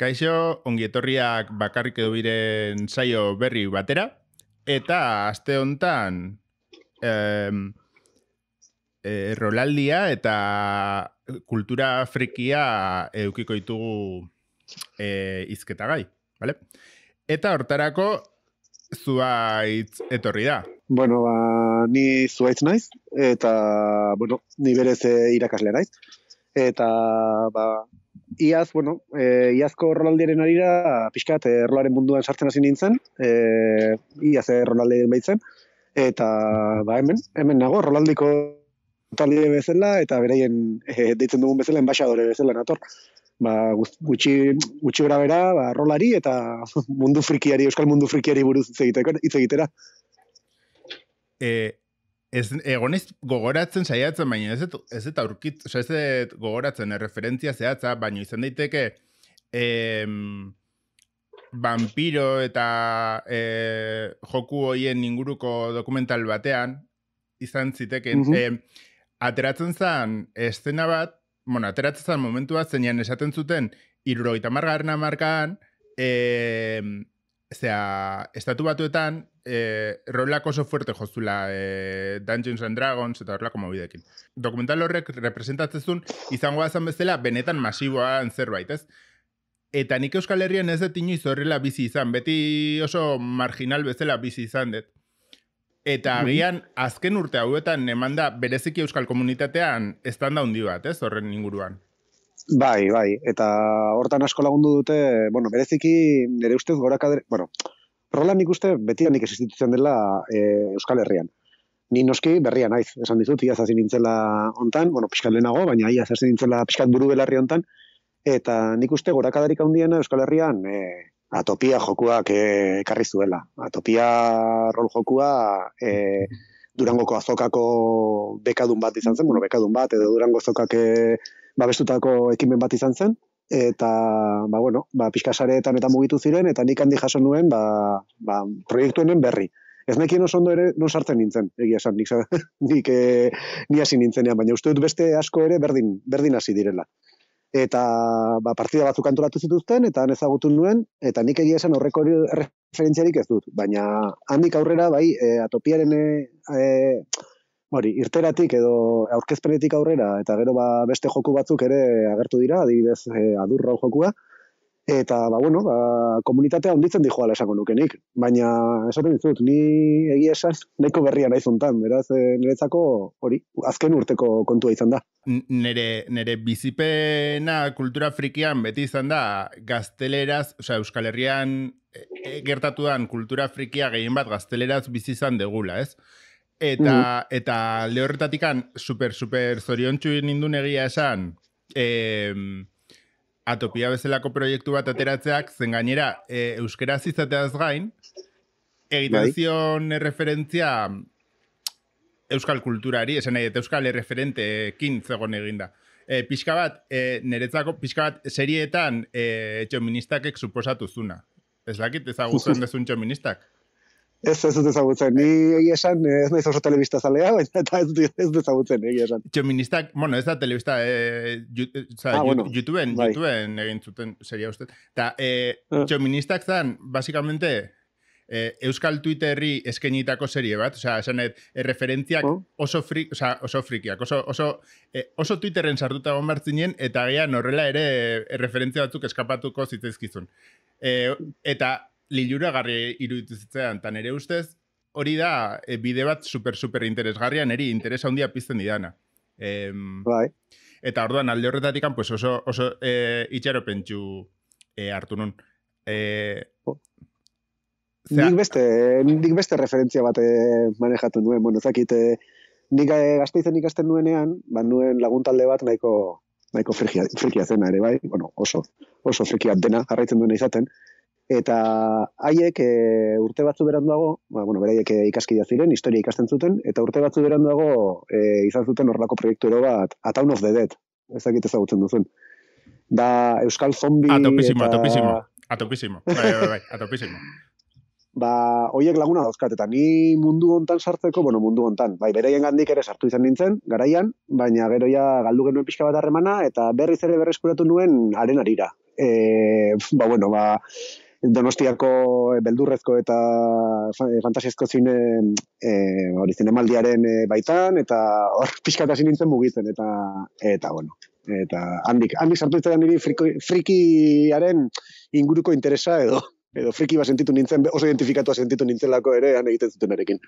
Kaixo, ongietorriak bakarrik edo biren saio berri batera, eta aste honetan eh, e, rolaldia eta kultura frikia eukiko ditugu e, izketa gai, bale? Eta hortarako zuaitz etorri da. Bueno, ba, ni zuaitz naiz, eta bueno, ni berez e, irakasle naiz. Eta ba, Iaz, bueno, e, Iazko Ronaldiaren arira, pixkat, erroaren eh, munduan sartzen hasi nintzen, e, Iaz e, Ronaldiaren baitzen, eta ba, hemen, hemen nago, Ronaldiko talde bezala, eta bereien deitzen dugun bezala, enbaxadore bezala, nator. Ba, gutxi, gutxi gara bera, ba, rolari eta mundu frikiari, euskal mundu frikiari buruz hitz egitera. E, ez, egon gogoratzen saiatzen baina ez ez ez eta aurkit, o ez gogoratzen erreferentzia zehatza, baina izan daiteke em, vampiro eta e, joku hoien inguruko dokumental batean izan ziteken, mm -hmm. ateratzen zan eszena bat, bueno, ateratzen zan momentu bat zenean esaten zuten 70. markaan, eh estatu batuetan, e, eh, rolak oso fuerte joztula e, eh, Dungeons and Dragons eta horlako mobidekin. Dokumental horrek representatzezun, izango zen bezala, benetan masiboa zerbait ez? Eta nik euskal herrian ez dut inoiz horrela bizi izan, beti oso marginal bezala bizi izan dut. Eta agian, azken urte hauetan eman da, bereziki euskal komunitatean, estanda handi bat, ez horren inguruan. Bai, bai, eta hortan asko lagundu dute, bueno, bereziki nire ustez gora adere, bueno, problem nik uste beti anik existitzen dela eh, Euskal Herrian. Ni noski berria naiz, esan dizut, iaz hazin nintzela ontan, bueno, piskat lehenago, baina iaz hazin nintzela piskat buru belarri ontan, eta nik uste gora adarik handiena Euskal Herrian e, atopia jokuak eh, ekarri zuela. Atopia rol jokua e, durangoko azokako bekadun bat izan zen, bueno, bekadun bat, edo durango azokak e, babestutako ekimen bat izan zen, eta, ba, bueno, ba, eta mugitu ziren, eta nik handi jaso nuen, ba, ba, proiektu berri. Ez nekien oso ondo ere, non sartzen nintzen, egia esan, nik, nik e, ni hasi nintzenean, baina uste dut beste asko ere berdin, berdin hasi direla. Eta, ba, partida batzuk antolatu zituzten, eta han ezagutu nuen, eta nik egia esan horreko referentziarik ez dut, baina handik aurrera, bai, e, atopiaren e, hori, irteratik edo aurkezpenetik aurrera, eta gero ba, beste joku batzuk ere agertu dira, adibidez e, eh, adurra jokua, eta ba, bueno, ba, komunitatea onditzen joala esango nukenik, baina esaten ditut, ni egia esan nahiko berria nahi zuntan, beraz e, niretzako hori, azken urteko kontua izan da. Nere, nere bizipena kultura frikian beti izan da, gazteleraz, oza, Euskal Herrian e, e, gertatu kultura frikia gehien bat gazteleraz bizi izan degula, ez? eta, mm eta lehorretatik super, super zorion nindu negia esan, e, atopia bezalako proiektu bat ateratzeak, zen gainera, e, euskera zizateaz gain, egiten bai. zion erreferentzia euskal kulturari, esan nahi, eta euskal erreferente kin zegoen eginda. E, pixka bat, e, niretzako, pixka bat, serietan e, txoministakek suposatu zuna. Ez dakit, ezagutzen dezun txoministak. Ez ez ez zabutzen. Ni esan eh, ez naiz oso televista zalea, eta ez ez ez zabutzen egia esan. Jo bueno, ez da televista, eh, eh ah, bueno, YouTubeen, bai. YouTubeen egin zuten seria uste. Ta eh, jo ah. zan basikamente, eh, euskal Twitterri eskenitako serie bat, o sea, esan ez referentziak oh. oso fri, o sea, oso Twitteren oso oso eh, oso Twitterren sartuta gonbartzinen eta gean horrela ere eh, referentzia batzuk eskapatuko zitzaizkizun. Eh, eta Lilura garri iruditu zitzean, eta nere ustez, hori da eh, bide bat super super interesgarria neri interesa handia pizten didana. bai. Eta orduan alde horretatik pues oso oso e, pentsu e, hartu nun. nik beste nik beste referentzia bat manejatu nuen, bueno, zakit nik e, gazteizen ikasten nuenean, ba nuen lagun talde bat nahiko nahiko frikia, zena ere bai, bueno, oso oso frikia dena jarraitzen duena izaten eta haiek eh, urte batzu beranduago, ba, bueno, beraiek eh, ikaskidea ziren, historia ikasten zuten, eta urte batzu beranduago e, izan zuten horrelako proiektu ero bat, Town of the Dead, ezagite ezagutzen duzun. Da, Euskal Zombi... eta... atopisimo, atopisimo, bai, bai, bai, atopisimo. ba, oiek laguna dauzkat, eta ni mundu hontan sartzeko, bueno, mundu hontan, bai, bereien ere sartu izan nintzen, garaian, baina gero ja galdu genuen pixka bat harremana, eta berriz ere berreskuratu nuen arenarira arira. ba, bueno, ba, Donostiako eh, beldurrezko eta eh, fantasiazko zine e, hori zine maldiaren baitan, eta hor pixkata nintzen mugitzen, eta eta bueno, eta handik, handik sartu izan niri frikiaren inguruko interesa edo edo friki bat sentitu nintzen, oso identifikatu sentitu nintzen lako ere, han egiten zuten erekin.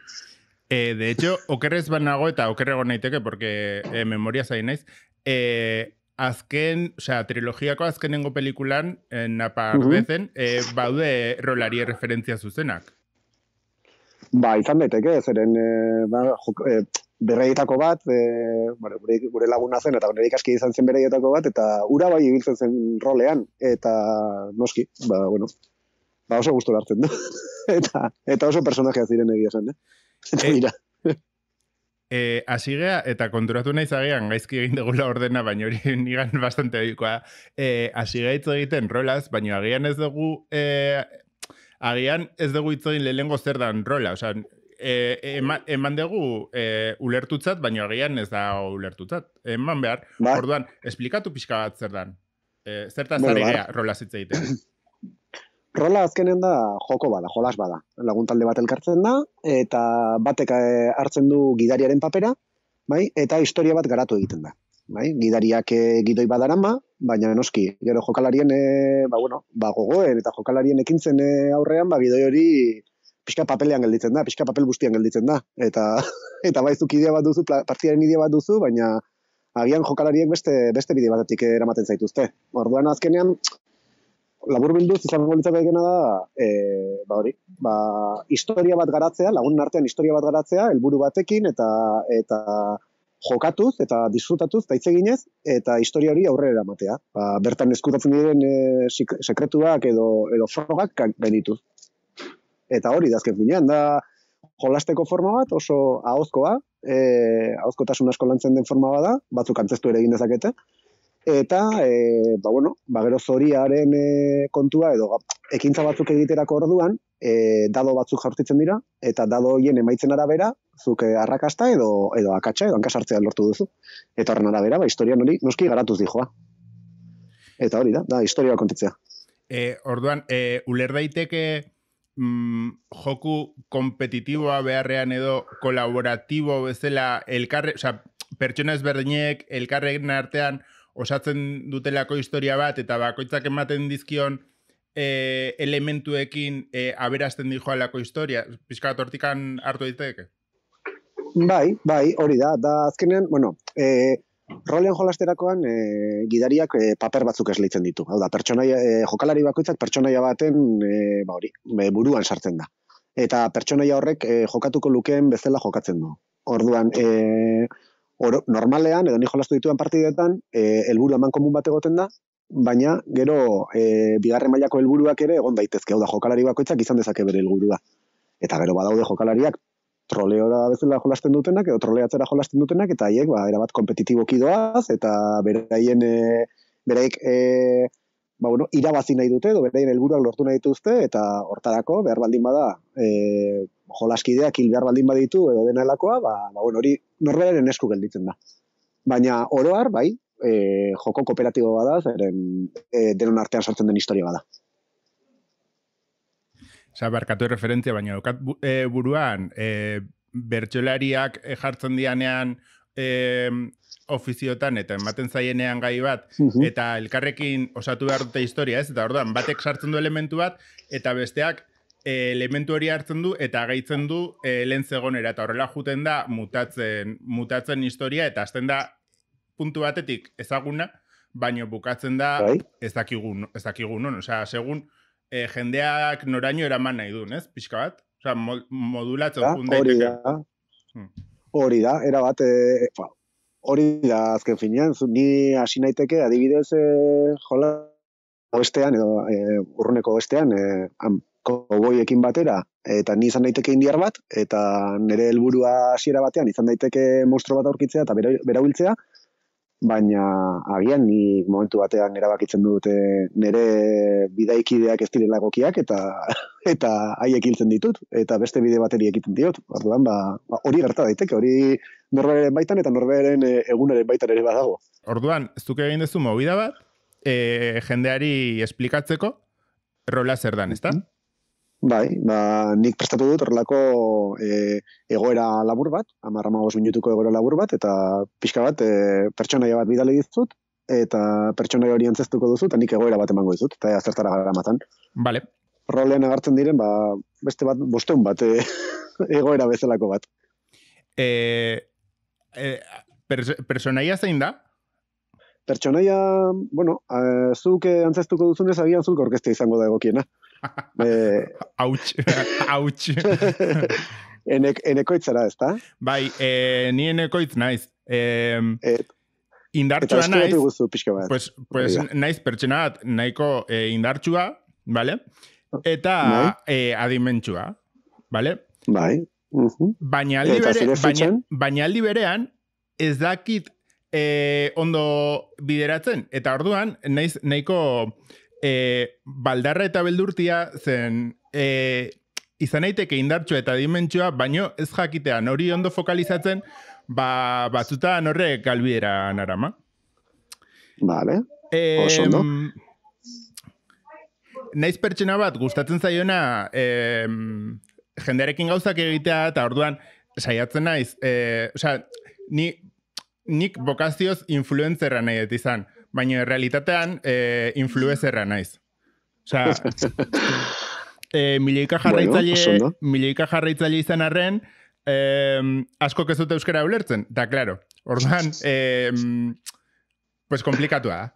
E, de hecho, okerrez banago eta okerrego naiteke, porque e, memoria zainez, e, azken, o sea, trilogiako azkenengo pelikulan, en eh, aparbezen, eh, baude rolari referentzia zuzenak. Ba, izan daiteke, zeren eh, ba, eh, bat, eh, bueno, gure, gure laguna zen, eta nire ikaski izan zen berreietako bat, eta ura bai ibiltzen zen rolean, eta noski, ba, bueno, ba oso gustu hartzen du. eta, eta oso personajea ziren egia zen, eh? Eta, eh, E, asigea, eta konturatu nahi zagean, gaizki egin degula ordena, baina hori nigan bastante edikoa. E, asigea hitz egiten rolaz, baina agian ez dugu... E, agian ez dugu hitz egin lehenengo zer dan rola. Osa, e, eman dugu e, ulertutzat, baina agian ez da ulertutzat. Eman behar, bai. orduan, esplikatu pixka bat zer dan. E, zertaz bueno, ba. rolaz hitz egiten. Rola azkenean da joko bada, jolas bada. Lagun talde bat elkartzen da, eta batek eh, hartzen du gidariaren papera, bai? eta historia bat garatu egiten da. Bai? Gidariak eh, gidoi badarama, baina noski, gero jokalarien, e, ba, bueno, ba, gogoen, eta jokalarien ekintzen e, aurrean, ba, gidoi hori pixka papelean gelditzen da, pixka papel guztian gelditzen da. Eta, eta bai, zuk idea bat duzu, partiaren idea bat duzu, baina agian jokalariek beste, beste bide batetik eramaten zaituzte. Orduan azkenean, labur bilduz, izan bolitzak egena da, e, ba hori, ba, historia bat garatzea, lagun artean historia bat garatzea, helburu batekin, eta eta jokatuz, eta disfrutatuz, eta itzeginez, eta historia hori aurrera matea. Ba, bertan eskutatzen diren eh, sekretuak edo, edo frogak benituz. Eta hori, da azken binean, da jolasteko forma bat oso ahozkoa, e, ahozkotasun asko lantzen den forma bada, batzuk antzestu ere egin dezakete, Eta, e, ba, bueno, ba, gero zoriaren eh, kontua, edo ekintza batzuk egiterako orduan, e, dado batzuk jaurtitzen dira, eta dado hien emaitzen arabera, zuke arrakasta edo, edo akatsa, edo ankasartzea lortu duzu. Eta horren arabera, ba, historian hori, noski garatuz dijoa. Eta hori da, da, historia kontitzea. E, orduan, e, uler daiteke mm, joku kompetitiboa beharrean edo kolaboratibo bezala elkarre, oza, pertsona ezberdinek elkarren artean osatzen dutelako historia bat eta bakoitzak ematen dizkion e, elementuekin e, aberasten dijo alako historia. Pizka tortikan hartu daiteke. Bai, bai, hori da. Da azkenean, bueno, e, rolean jolasterakoan e, gidariak e, paper batzuk esleitzen ditu. Hau da, e, jokalari bakoitzak pertsonaia baten e, ba hori, buruan sartzen da. Eta pertsonaia horrek e, jokatuko lukeen bezala jokatzen du. Orduan, eh Oro, normalean, edo ni jolastu dituen partidetan, e, eh, elburu eman komun bat egoten da, baina gero e, bigarren mailako helburuak ere egon daitezke, hau da jokalari bakoitzak izan dezake bere helburua. Eta gero badaude jokalariak troleora bezala jolasten dutenak edo troleatzera jolasten dutenak eta haiek ba erabat kompetitiboki doaz eta beraien e, eh, beraik e, ba, bueno, irabazi nahi dute edo beraien helburuak lortu nahi dituzte eta hortarako behar baldin bada e, jolaskideak hil behar baldin baditu edo dena ba, ba bueno, hori norberaren esku gelditzen da. Baina oroar, bai, e, joko kooperatibo bada, zeren e, denon artean sortzen den historia bada. Sa barkatu referentzia, baina okat e, buruan, e, bertxolariak e, jartzen dianean e, ofiziotan eta ematen zaienean gai bat, eta elkarrekin osatu behar dute historia, ez? Eta orduan, batek sartzen du elementu bat, eta besteak e, elementu hori hartzen du eta gaitzen du e, lehen eta horrela juten da mutatzen, mutatzen historia eta azten da puntu batetik ezaguna, baino bukatzen da bai. ezakigun, ezakigun, non? Osea, segun e, jendeak noraino eraman nahi duen, ez? Pixka bat? Osea, modulatzen da, Hori da, hmm. hori da, era bat, e, hori da, azken finean, ni hasi naiteke, adibidez, e, jola, oestean, edo e, urruneko oestean, e, koboiekin batera, eta ni izan daiteke indiar bat, eta nire helburua hasiera batean, izan daiteke monstruo bat aurkitzea eta berabiltzea, baina agian ni momentu batean erabakitzen dute nire bidaikideak ez direla gokiak eta eta haiek hiltzen ditut eta beste bide bateri egiten diot. Orduan ba, ba hori gerta daiteke, hori norberen baitan eta norberen e, eh, egunaren baitan ere badago. Orduan, ez duke egin duzu mobida bat, eh, jendeari esplikatzeko rola zer dan, ezta? Mm Bai, ba, nik prestatu dut horrelako e, egoera labur bat, amarra gos minutuko egoera labur bat, eta pixka bat e, pertsonaia bat bidale dizut, eta pertsonaia hori antzestuko duzu, eta nik egoera bat emango dizut, eta zertara gara matan. Vale. Rolean agartzen diren, ba, beste bat, bosteun bat, e, egoera bezalako bat. E, e, pertsonaia zein da? Pertsonaia, bueno, e, zuke eh, antzestuko duzunez, agian zuke orkestia izango da egokiena. Hauts, hauts. Enekoitz era, ez da? Bai, e, ni enekoitz naiz. E, Et, eh, indartxua naiz. bat. Pues, pues naiz pertsena bat, naiko e, eh, vale? eta bai. e, adimentxua. Vale? Bai. Baina aldi, baina, baina aldi berean ez dakit eh, ondo bideratzen eta orduan nahiko e, baldarra eta beldurtia zen e, izan eiteke indartsua eta dimentsua, baino ez jakitean hori ondo fokalizatzen, ba, batzuta horrek galbidera narama. Vale. E, Oso ondo. Naiz pertsona bat, gustatzen zaiona, e, jendearekin gauzak egitea, eta orduan, saiatzen naiz, e, osea, ni, nik bokazioz influenzerra nahi dut izan baina realitatean e, eh, influezerra naiz. Osa, e, milioika jarraitzaile bueno, izan arren, e, asko kezut euskara ulertzen, da, klaro. Orduan, e, pues, komplikatu da.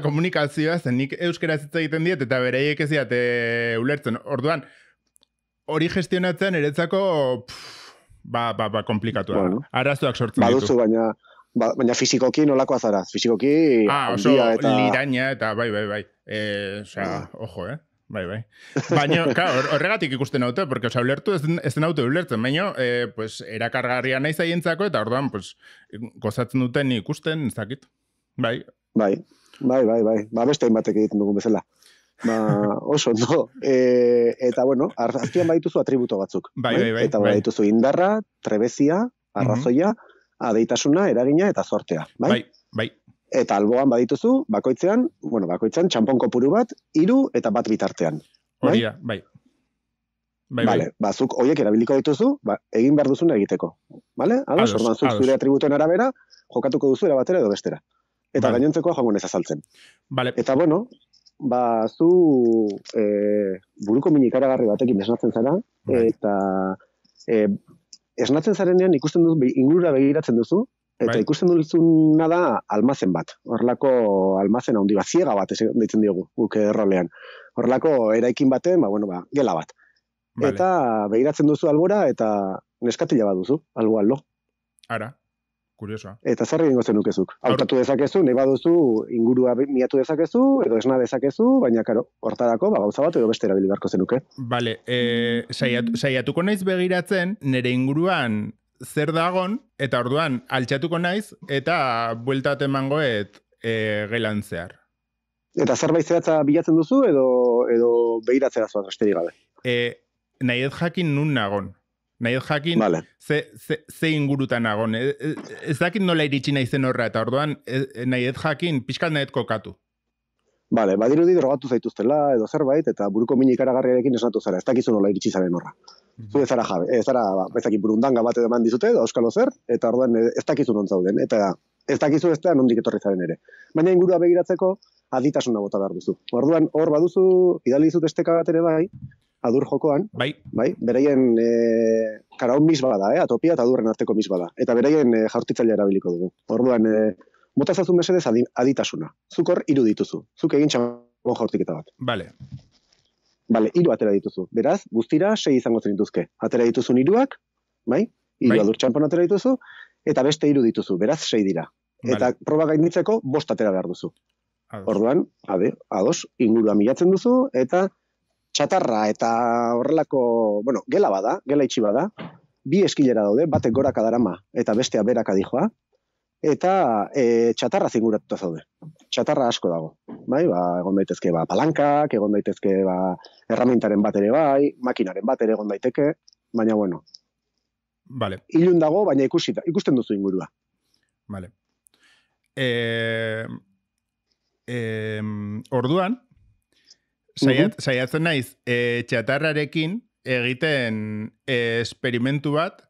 komunikazioa, zen nik euskara zitza egiten diet, eta beraiek ez diat eh, ulertzen. Orduan, hori gestionatzen eretzako, pff, ba, ba, ba, komplikatu Bueno, sortzen ditu. Baduzu, baina, Ba, baina fizikoki nolako azara? Fizikoki ah, oso, eta... bai, bai, bai. E, eh, o sea, ah. ojo, eh? Bai, bai. Baina, claro, horregatik ikusten haute, porque osa, ulertu ez, ez den haute ulertzen, baina, eh, pues, erakargarria nahi zaientzako, eta orduan, pues, gozatzen duten ikusten, ez dakit. Bai. Bai, bai, bai, bai. Ba, beste hain egiten dugun bezala. Ba, oso, no. E, eta, bueno, arrazian baituzu atributo batzuk. Bai, bai, bai. bai eta baituzu indarra, trebezia, mhm. arrazoia, adeitasuna, eragina eta zortea. Bai, bai. bai. Eta alboan badituzu, bakoitzean, bueno, bakoitzean, txampon kopuru bat, iru eta bat bitartean. Bai? Horia, bai. bai. Bai, vale, bai. bazuk hoiek erabiliko dituzu, ba, egin behar duzuna egiteko. Vale? Ados, ados, zuk zure atributuen arabera, jokatuko duzu era batera edo bestera. Eta vale. gainontzeko joango nez azaltzen. Vale. Eta bueno, ba, zu e, buruko minikaragarri batekin besnatzen zara, bai. eta e, esnatzen zarenean ikusten dut ingurura begiratzen duzu eta bai. ikusten dut da almazen bat. Horrelako almazen handi bat ziega bat esan deitzen diogu guk errolean. Horrelako eraikin baten, ba, bueno, ba, gela bat. Vale. Eta begiratzen duzu albora eta neskatila baduzu, algo aldo. Ara, kuriosoa. Eta zer egingo zenukezuk? Hautatu dezakezu, nahi ingurua miatu dezakezu, edo esna dezakezu, baina, karo, hortarako, ba, gauza bat, edo beste erabili barko zenuke. Bale, e, saiatuko naiz begiratzen, nere inguruan zer dagon, eta orduan, altxatuko naiz, eta bueltat emangoet e, eh, gelantzear. Eta zerbait baizeatza bilatzen duzu, edo, edo begiratzen azua, gabe? E, nahi ez jakin nun nagon. Nahi dut jakin, vale. ze, ze, ingurutan agon. E, e, ez, dakit nola iritsi nahi zen horra, eta orduan e, nahi dut jakin, pixkal nahi kokatu. Bale, badiru di drogatu zaituztela edo zerbait, eta buruko minik aragarriarekin esnatu zara, ez dakizu nola iritsi zaren horra. Mm zara jabe, ez eh, zara, ba, burundanga bate edo eman dizute, edo zer, eta orduan eh, ez dakizu non zauden, eta ez dakizu ez da nondik etorri zaren ere. Baina ingurua begiratzeko, aditasuna bota behar duzu. Orduan, hor baduzu, idali dizut bat ere bai, adur jokoan, bai, bai beraien e, eh, karaun da, eh, atopia eta adurren arteko misba da. Eta beraien e, eh, jaurtitzaile erabiliko dugu. Orduan, e, mota mesedez aditasuna. Zuk hor, iru dituzu. Zuk egin txamon jaurtik bat. Bale. Bale, iru atera dituzu. Beraz, guztira, sei izango zen dituzke. Atera dituzu niruak, bai, iru bai. adur txampon atera dituzu, eta beste iru dituzu. Beraz, sei dira. Eta proba gainitzeko, bost atera behar duzu. Ados. Orduan, ade, ados, ingurua milatzen duzu, eta txatarra eta horrelako, bueno, gela bada, gela itxi bada, bi eskilera daude, batek goraka darama, eta bestea berak adijoa, eta e, txatarra zinguratuta zaude, txatarra asko dago, bai, ba, egon daitezke ba, palankak, egon daitezke ba, erramintaren bat ere bai, makinaren bat ere egon daiteke, baina bueno, vale. ilun dago, baina ikusita, ikusten duzu ingurua. Vale. E, e, orduan, Saiat, saiatzen naiz, e, txatarrarekin egiten e, esperimentu bat,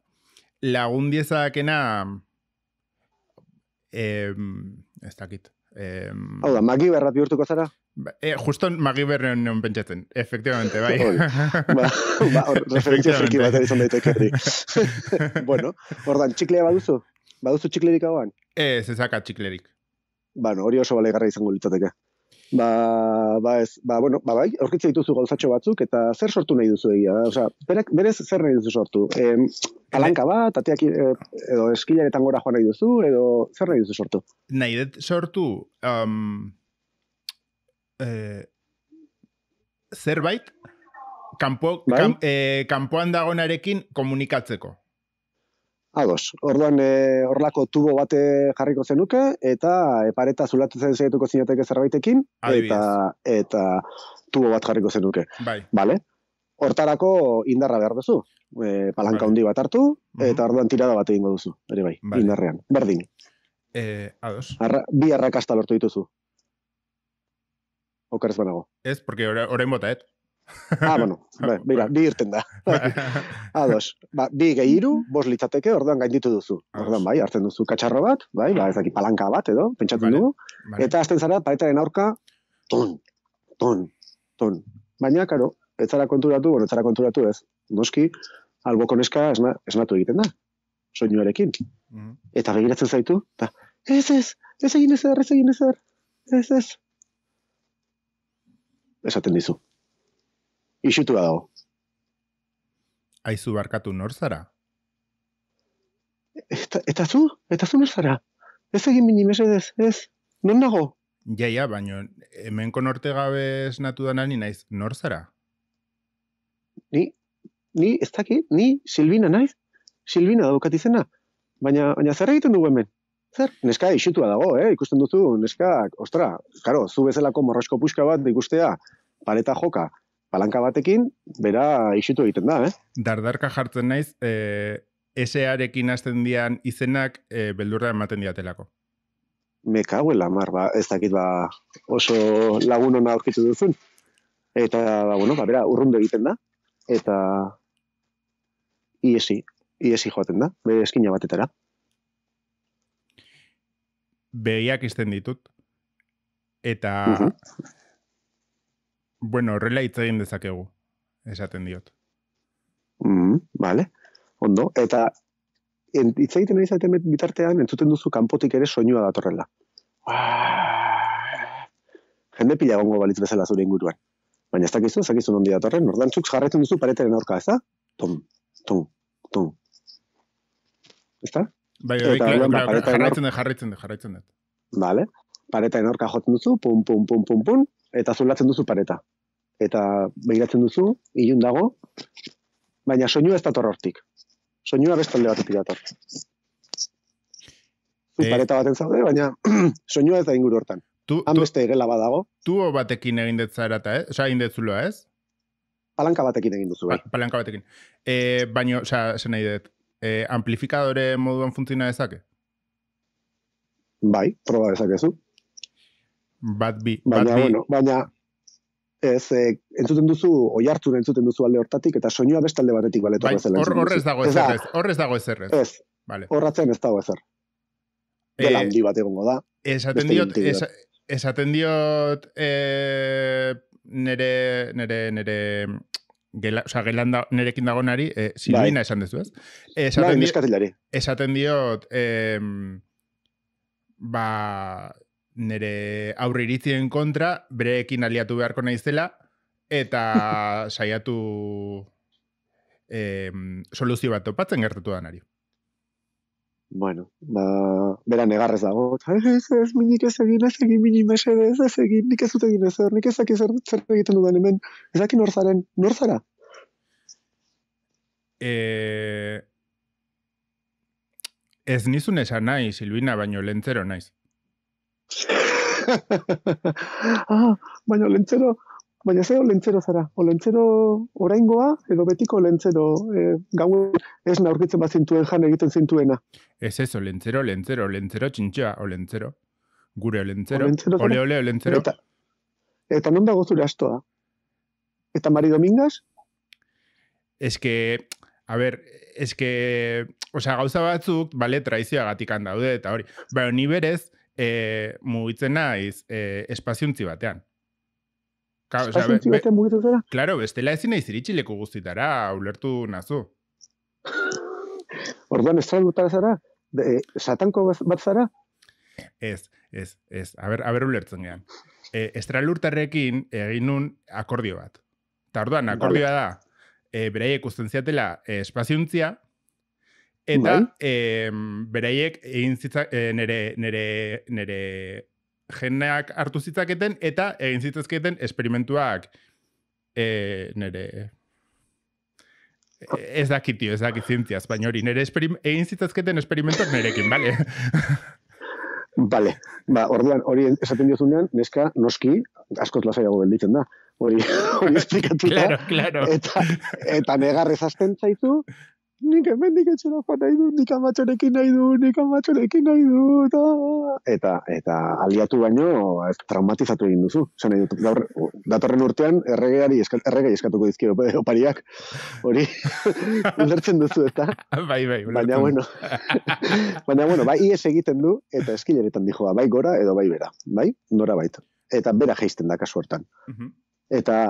lagun diezadakena, e, ez dakit. E, Hau da, magi berrat bihurtuko zara? E, justo magi berren neon efektivamente, bai. ba, ba referentzia friki bat bueno, ordan, txiklea baduzu? Baduzu txiklerik hauan? Ez, ezaka txiklerik. Bueno, hori oso balegarra izango litzateke ba, ba, ez, ba, bueno, ba, bai, orkitzu dituzu gauzatxo batzuk, eta zer sortu nahi duzu egia, da? Osa, berek, berez zer nahi duzu sortu? E, kalanka bat, atiak, e, eh, edo eskilaretan gora joan nahi duzu, edo zer nahi duzu sortu? Nahi, dut, sortu, um, e, zerbait, bai. Eh, kanpoan bai? e, komunikatzeko. Ados, orduan eh, horlako orlako tubo bate eh, jarriko zenuke, eta eh, pareta zulatu zen zeietuko zinateke zerbaitekin, eta, eta tubo bat jarriko zenuke. Bai. Bale? Hortarako indarra behar duzu, palanka handi bat hartu, eta orduan tirada bat egingo duzu, ere bai, indarrean, berdin. E, ados. bi arrakasta lortu dituzu. Oker ez banago. Ez, porque orain bota, Ah, bueno, be, bai, bera, bi irten da. ados, ba, bi gehiru, bos litzateke, orduan gainditu duzu. Orduan, bai, hartzen duzu katxarro bat, bai, ba, ez daki palanka bat, edo, pentsatzen vale, Eta hasten zara, paretaren aurka, ton, ton, ton. Baina, karo, ez zara konturatu, bueno, ez zara konturatu ez, noski, albo koneska esna, esnatu egiten da, soinuarekin. Mm-hmm. Eta begiratzen zaitu, eta, ez ez, ez egin ez egin ez ez ez. Esaten dizu, isutu dago. Aizu barkatu nor zara? Eta, eta zu? Eta zu nor zara? Ez egin bini mesedez, ez? Non nago? Ja, ja, baino, hemen konorte gabe esnatu da nani naiz, nor zara? Ni, ni, ez daki, ni, Silvina naiz? Silvina da izena. Baina, baina zer egiten dugu hemen? Zer? Neska isutua dago, eh? ikusten duzu, neska, ostra, karo, zu bezalako morrosko puska bat ikustea, pareta joka, palanka batekin, bera isitu egiten da, eh? Dardarka jartzen naiz, eh, esearekin hasten dian izenak eh, beldurra ematen diatelako. Me kago mar, ba, ez dakit ba oso lagun hona duzun. Eta, ba, bueno, ba, bera, urrundu egiten da, eta iesi, iesi joaten da, bere eskina batetara. Behiak izten ditut, eta Bueno, horrela hitz egin dezakegu, esaten diot. Mm, vale, ondo, eta hitz egiten nahi bitartean entzuten duzu kanpotik ere soinua datorrela. Ah, jende pila gongo balitz bezala zure inguruan. Baina ez dakizu, ez dakizu nondi datorren, ordan txuk jarretzen duzu pareteren orka, ez da? Tum, tum, tum. Ez da? Bai, bai, bai, bai, bai, bai, bai, bai, bai, bai, bai, bai, bai, bai, bai, bai, eta zolatzen duzu pareta. Eta begiratzen duzu, ilun dago, baina soinua ez dator hortik. Soinua beste alde batetik dator. Zu eh, pareta baten zaude, baina soinua ez da inguru hortan. Tu, Han tu, beste egela badago. Tu batekin egin detza erata, eh? Osa, egin detzuloa, ez? Palanka batekin egin duzu, bai. palanka batekin. E, baina, osa, zen nahi dut, e, amplifikadore moduan funtzina dezake? Bai, proba dezakezu. Bat bi. Baina, bueno, baina, ez, eh, entzuten duzu, oi hartzun entzuten duzu alde hortatik, eta soinua bestalde batetik baletu bai, zela. Horrez dago ez, ez, horrez dago ez, ez. Ez, vale. horratzen ez dago ezer. Eh, Dela handi bat egongo da. Esaten diot, esaten diot, eh, nere, nere, nere, gela, o sea, gelanda, nerekin dago nari, eh, silbina bai. esan dezu, ez? Esaten, bai, diot, esaten diot, eh, ba, Nire aurri iritzien kontra bereekin aliatu beharko naiz dela, eta saiatu em soluzio topatzen gertatu da nari. Bueno, ba, bera negarrez dago. Ez ez mini ez ez ez egin, ez ez ez ez egin, ez ez ez eh, ez ez ez ez ez ez ez ez ez ah, baina lentzero, baina zeo lentzero zara. O lentzero oraingoa edo betiko lentzero e, eh, gau ez naurkitzen bat zintuen jan egiten zintuena. Ez ez, o lentzero, lentzero, lentzero txintxoa, o lentzero. Gure o lentzero, ole, ole, o lentzero. Eta, eta non dago zure astoa? Eta Mari Domingas? eske que, a ber, ez que, gauza batzuk, bale, traizioa gatikan daude, eta hori. Baina, ni berez, e, mugitzen naiz e, espaziuntzi batean. batean mugitzen zera? Claro, bestela ezin naiz ziritxileko guztitara, ulertu nazu. Orduan, ez zara zara? De, e, satanko bat zara? Ez, ez, ez. Aber, aber ulertzen gean. E, estralurtarrekin egin nun akordio bat. Ta orduan, akordioa da, e, beraiek ustentziatela e, Eta, bai. e, bereiek, egin zitzak, eh, nere, nere, nere jeneak hartu zitzaketen, eta egin zitzaketen esperimentuak e, nere... Ez dakit, ez dakit baina hori, nere egin zitzaketen esperimentuak nerekin, bale? Bale, ba, orduan, hori esaten diozunean, neska, noski, askoz lasaiago benditzen da, hori, esplikatuta. claro, claro. Eta, eta negarrez azten zaizu, nik hemen nik etxera joan nahi du, nik amatxorekin nahi du, nik amatxorekin nahi du, eta... Eta, eta aliatu baino, traumatizatu egin duzu. Zene, gaur, datorren urtean, erregeari, erregei eskatuko dizkio opariak, hori, ulertzen duzu, eta... bai, bai, bai. Baina, bueno, bueno, bai, ies egiten du, eta eskileretan dijoa, bai gora edo bai bera, bai, nora bait. Eta bera geisten da, kasu hortan. Eta,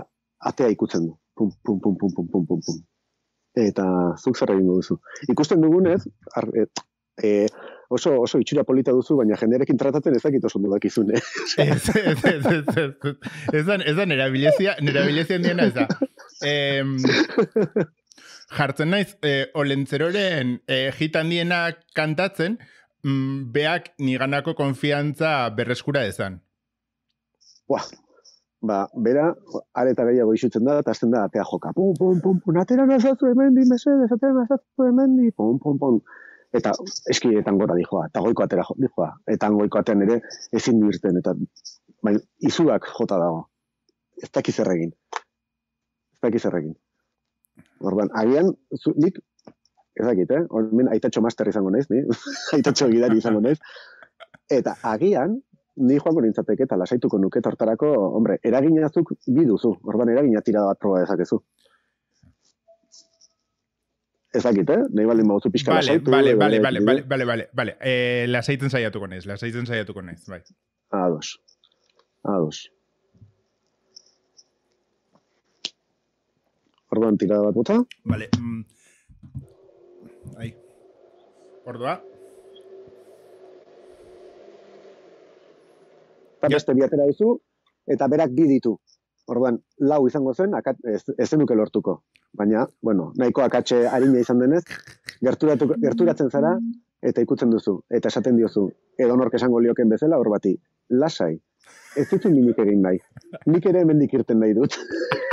atea ikutzen du, pum, pum, pum, pum, pum, pum. pum eta zuk zer egingo duzu. Ikusten dugunez, ar, eh, eh, oso oso itxura polita duzu, baina jendearekin tratatzen ez dakit oso ondo dakizun, eh. Ez da nerabilezia, nerabilezia ez da. Jartzen naiz, e, eh, olentzeroren e, hitan diena kantatzen, mm, beak niganako konfiantza berreskura ezan. Buah, ba, bera, areta gehiago izutzen da, eta azten da, atea joka, pum, pum, pum, pum, atera nazatu emendi, mesedez, atera nazatu emendi, pum, pum, pum, eta eski etan gora dihoa, ah, eta goiko atera dihoa, ah, eta goiko atean ere ezin birten. eta bai, izuak jota dago, ez dakiz erregin, ez dakiz erregin. Orban, agian, zu, nik, ez dakit, eh, aitatxo master izango nez, ni, aitatxo gidari izango nez, eta agian, ni joango nintzateke eta lasaituko nuke hortarako, hombre, eraginazuk bi duzu, orduan eragina tira bat proba dezakezu. dakit, eh? Nei baldin bauzu pixka vale, lasaitu. Vale, vale, vale, vale, vale, vale, vale, Eh, lasaiten zaiatuko nez, lasaiten zaiatuko nez, bai. Ados. Ados. Orduan tira bat bota. Vale. Mm. Ahí. Ordua. Ordua. eta yeah. beste biatera duzu, eta berak bi ditu. Orduan, lau izango zen, akat, ez, zenuke lortuko. Baina, bueno, nahiko akatxe harina izan denez, gerturatzen zara, eta ikutzen duzu, eta esaten diozu, edo nork esango lioken bezala, hor bati, lasai, ez dut nimik egin nahi, nik ere hemendik irten nahi dut.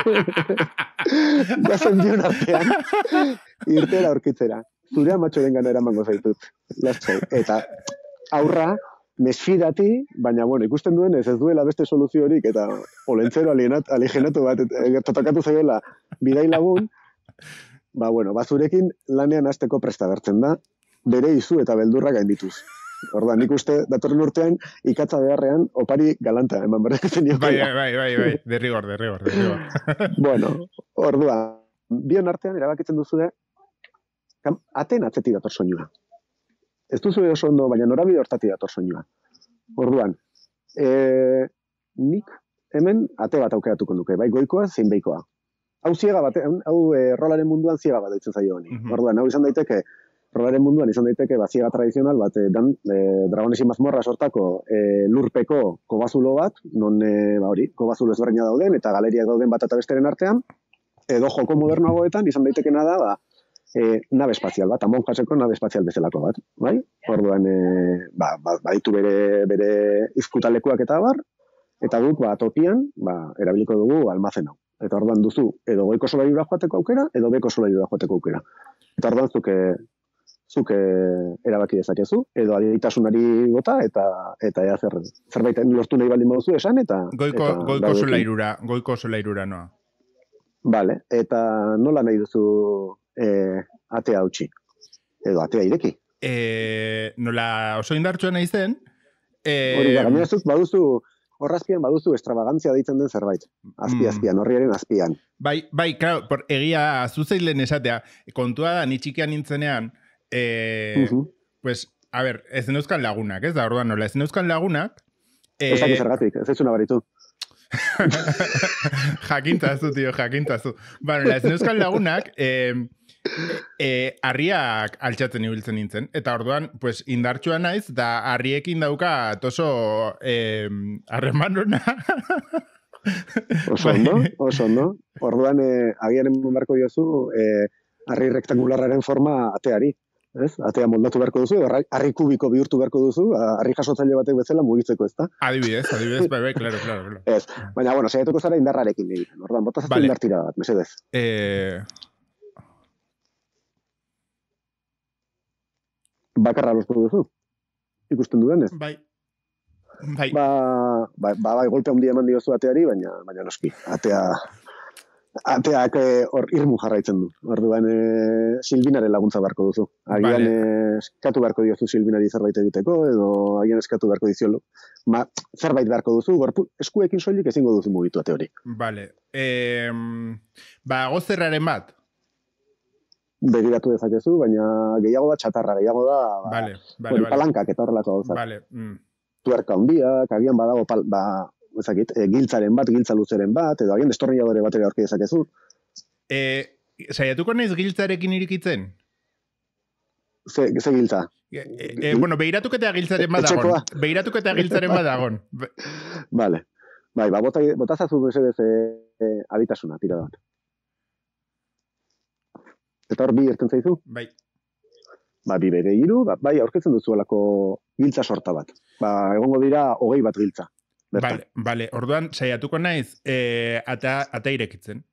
Gazen ba dion artean, irtera orkitzera, zure amatxo den gana eramango zaitut, lasai, eta aurra, mesfidati, baina bueno, ikusten duen ez, ez duela beste soluzio horik, eta olentzero alienat, aligenatu bat, eh, totakatu zaiola bidai lagun, ba bueno, bazurekin lanean azteko prestagartzen da, bere izu eta beldurra gaindituz. Orda, nik uste, datorren urtean, ikatza beharrean, opari galanta, eman berrek Bai, bai, bai, bai, bai derrigor, derrigor, derrigor. bueno, ordua, bion artean erabakitzen duzu da, atzeti dator soinua ez duzu oso ondo, baina norabide hortati dator soinua. Orduan, e, nik hemen ate bat aukeratuko nuke, bai goikoa zein beikoa. Hau ziega hau e, rolaren munduan ziega bat zaio honi. Mhm. Orduan, hau izan daiteke, rolaren munduan izan daiteke ba, ziega tradizional bat, e, dan, e, dragonesi mazmorra sortako e, lurpeko kobazulo bat, non e, ba, hori, kobazulo ezberdina dauden, eta galeriak dauden bat eta besteren artean, edo joko modernoagoetan izan daitekena da, ba, e, eh, nabe espazial bat, amon jaseko nabe espazial bezalako bat, bai? Orduan, e, ba, baditu bere, bere izkutalekuak eta bar, eta guk, ba, topian, ba, erabiliko dugu almazen hau. Eta orduan duzu, edo goiko solari joateko aukera, edo beko solari joateko aukera. Eta orduan zuke, zuke erabaki dezakezu, edo aditasunari gota, eta eta ea zer, zerbait lortu nahi baldin moduzu esan, eta... Goiko, goiko solairura, goiko noa. Vale, eta nola nahi duzu e, ate hautsi edo atea ireki e, Nola oso oso osoin naizen eh hori baduzu horrazpian, baduzu extravagantzia deitzen den zerbait mm. azpian azpian horriaren azpian bai bai claro por egia zuzailen esatea kontua ni txikea nintzenean eh pues a ver laguna ez da nola laguna eh ez ez lagunak, ez da, orduan, ez e, ez ez ba, ez ez ez ez ez e, arriak ibiltzen nintzen. Eta orduan, pues, indartxuan naiz, da arriekin dauka toso eh, arreman Osondo, oso ondo, bai. oso ondo. Orduan, eh, agiaren mundarko diozu, eh, arri rektangulararen forma ateari. Ez? Atea moldatu beharko duzu, arri kubiko bihurtu beharko duzu, arri jasotzaile batek bezala mugitzeko ezta. Adibidez, adibidez, bai, bai, klaro, klaro. Baina, bueno, saietuko zara indarrarekin. Orduan, botazatik vale. indartira bat, mesedez. Eh... bakarra lortu duzu. Ikusten duen, ez? Bai. Bai. Ba, ba, ba, bai, golpe handia eman diozu ateari, baina, baina noski. Atea, ateak eh, hor irmu jarraitzen du. Orduan eh Silvinaren laguntza barko duzu. Agian eskatu barko diozu Silvinari zerbait egiteko edo agian eskatu barko dizuelo. Ma zerbait barko duzu gorpu eskuekin soilik ezingo duzu mugitu ate hori. Vale. Eh, ba gozerraren bat begiratu dezakezu, baina gehiago da txatarra, gehiago da ba, vale, vale, vale. palankak eta horrelako gauza. Vale, mm. agian badago pal, ba, ezakit, eh, giltzaren bat, giltza luzeren bat, edo agian destornilladore bat ere dezakezu. E, saiatuko naiz giltzarekin irikitzen? Ze, ze giltza? Eh, e, e, bueno, behiratuketea giltzaren badagon. Behiratuketea giltzaren badagon. Vale. Bai, ba, bota, bota zazu e, e, abitasuna, tira bat. Eta hor bi irten zaizu? Bai. Ba, bi bere iru, ba, bai, aurkezen duzu alako giltza sorta bat. Ba, egongo dira, hogei bat giltza. Bertan. Bale, bale, orduan, saiatuko naiz, e, ata, ata irekitzen.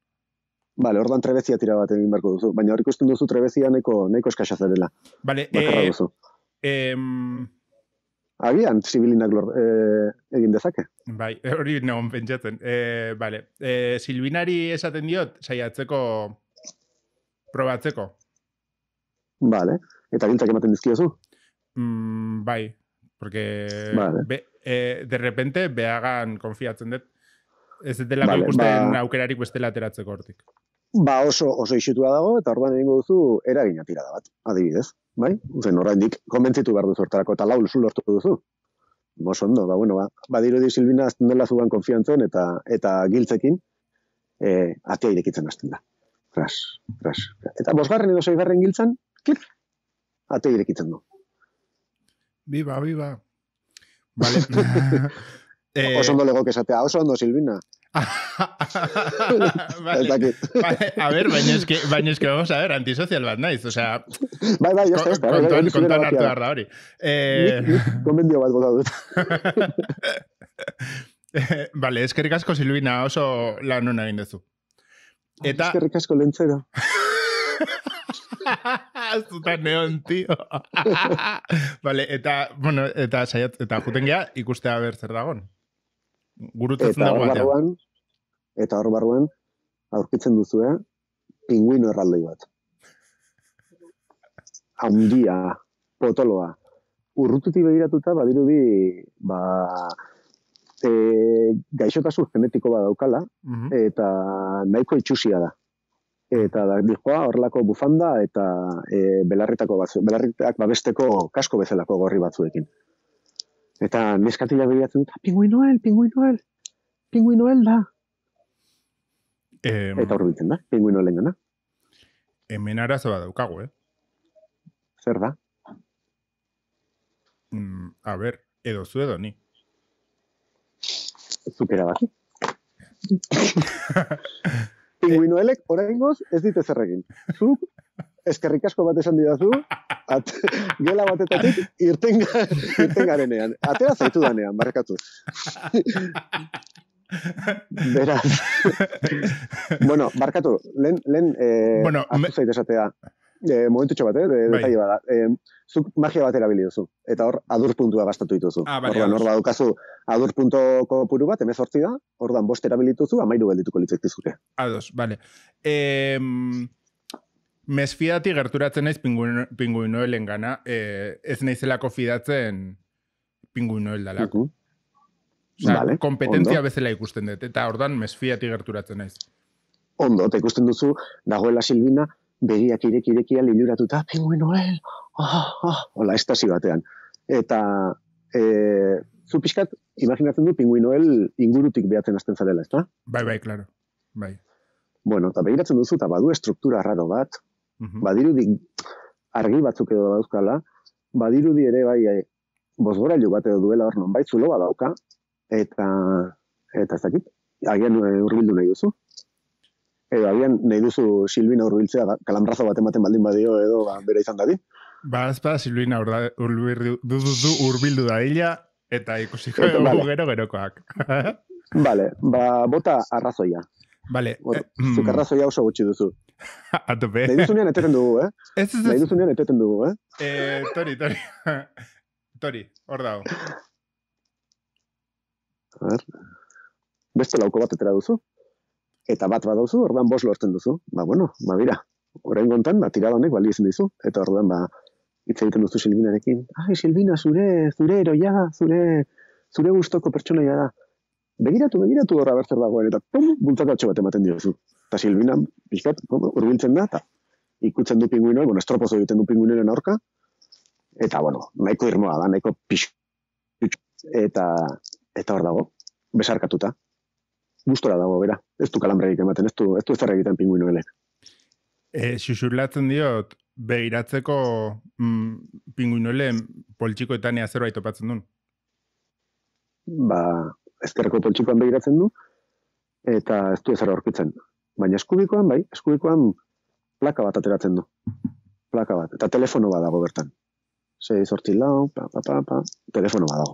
Bale, orduan trebezia tira bat egin beharko duzu. Baina hor ikusten duzu trebezia neko, neko eskaxa zarela. Bale, e... Em... Agian, zibilinak lor, eh, egin dezake. Bai, hori nagoen pentsatzen. Bale, vale, e, silbinari esaten diot, saiatzeko probatzeko. Vale. Eta gintzak ematen dizkiozu? Mm, bai, porque vale. Eh, de repente behagan konfiatzen dut ez dela vale, ba... aukerarik bestela ateratzeko hortik. Ba oso, oso isutua dago eta orduan egingo duzu eragina da bat, adibidez. Bai? Zen oraindik konbentzitu behar duzu hortarako eta lau lusu lortu duzu. Mos ondo, ba, bueno, ba, badiru di Silvina azten dela zuan konfiantzen eta, eta giltzekin e, atea irekitzen azten da. Tras, tras. Eta bosgarren edo zeigarren giltzan, klik, ate irekitzen du. Biba, biba. Vale. eh... Oso ondo lego kesatea, oso ondo Silvina. vale. vale. A ver, baina es que, baina es que vamos a ver, antisocial bat naiz, o sea... Bai, bai, jazta, jazta. Kontuan, kontuan hartu garra hori. Eh... Komendio bat bota dut. Eh, vale, eskerrik asko Silvina, oso lanuna hona Eta... Eskerrik asko lentzera. Zutan neon, tio. vale, eta, bueno, eta saiat, eta juten geha, ikustea zer dagon. Gurutatzen dago eta hor barruan, aurkitzen duzu, eh? pinguino erraldoi bat. Handia, potoloa. Urrututi behiratuta, badirudi, ba, e, gaixotasun genetiko bat daukala mhm. eta nahiko itxusia da. Eta da, dihoa, horrelako bufanda eta e, belarritako batzu, belarritak babesteko kasko bezalako gorri batzuekin. Eta neskatila behiratzen dut, ah, pinguin noel, pinguinoel da. Em... Eta horre da, noelen gana. Hemen arazo bat daukago, eh? Zer da? Mm, a ber, edo zu edo ni. Zukera erabaki. Pinguino elek, ez dite ezerrekin. Zuk, eskerrik asko bat esan didazu, at, gela batetatik, irten, irten garenean. Atera zaitu danean, barrakatu. Beraz. bueno, barkatu, lehen, lehen eh, bueno, me e, momentu bat, eh? De, bai. bada. E, zuk magia bat erabili duzu. Eta hor, adur puntua gastatu dituzu. Ah, bale, bat dukazu, adur puntoko puru bat, emez hortzi da, hor bost erabilituzu amairu geldituko litzek dizute. Ados, bale. E, mez gerturatzen naiz pinguinoelen pinguino gana, e, ez neizelako fidatzen pinguinoel dalako. Uh kompetentzia bezala ikusten dut, eta ordan mesfiatik gerturatzen naiz. Ondo, eta ikusten duzu, dagoela silbina, begiak ireki irekia liluratuta, pinguin noel, eh, ah, ah, hola, estasi batean. Eta, e, zu pixkat, imaginatzen du pinguin noel ingurutik behatzen azten zarela, ez da? Bai, bai, klaro, bai. Bueno, eta behiratzen duzu, eta badu estruktura raro bat, badirudi argi batzuk edo dauzkala, badirudi ere bai, e, eh, bozgora bat edo duela hor non, bai zulo badauka, eta, eta ez dakit, agian eh, urbildu nahi duzu, edo agian nahi duzu Silvina urbiltzea ba, kalamrazo bat ematen baldin badio edo ba, bera izan dadi. Ba, ez ba, Silvina urbiltu da illa, eta ikusiko gero gerokoak. vale, ba, bota arrazoia. Vale. Eh, mm. arrazoia oso gutxi duzu. Atope. Nahi eteten dugu, eh? Ez, ez, ez. Nahi eteten dugu, eh? eh tori, tori. tori, hor dago. A ver. Beste lauko bat etera duzu? eta bat baduzu, ordan bos lortzen duzu. Ba, bueno, ba, bira, horren gontan, ba, tirada honek, bali izan dizu, eta ordan, ba, hitz egiten duzu silbinarekin, Ai, silbina zure, zure eroia, zure, zure guztoko pertsonaia da. Begiratu, begiratu horra bertzer dagoen, eta pum, bultzakatxo bat ematen diozu. Eta Silvina, bizkat, urbiltzen da, eta ikutzen du pinguino, bueno, estropozo egiten du pinguinoen aurka, eta, bueno, nahiko irmoa da, nahiko pixu, eta, eta hor dago, besarkatuta gustora dago bera. Ez du kalambre egiten ematen, ez du ez du ezarra egiten pinguinoelek. Eh, xuxurlatzen diot beiratzeko mm, pinguinoelen poltsikoetan ea zerbait topatzen duen. Ba, eskerreko poltsikoan beiratzen du eta ez du ezarra aurkitzen. Baina eskubikoan bai, eskubikoan plaka bat ateratzen du. Plaka bat eta telefono bat dago bertan. 6 sortzi lau, pa telefono bat dago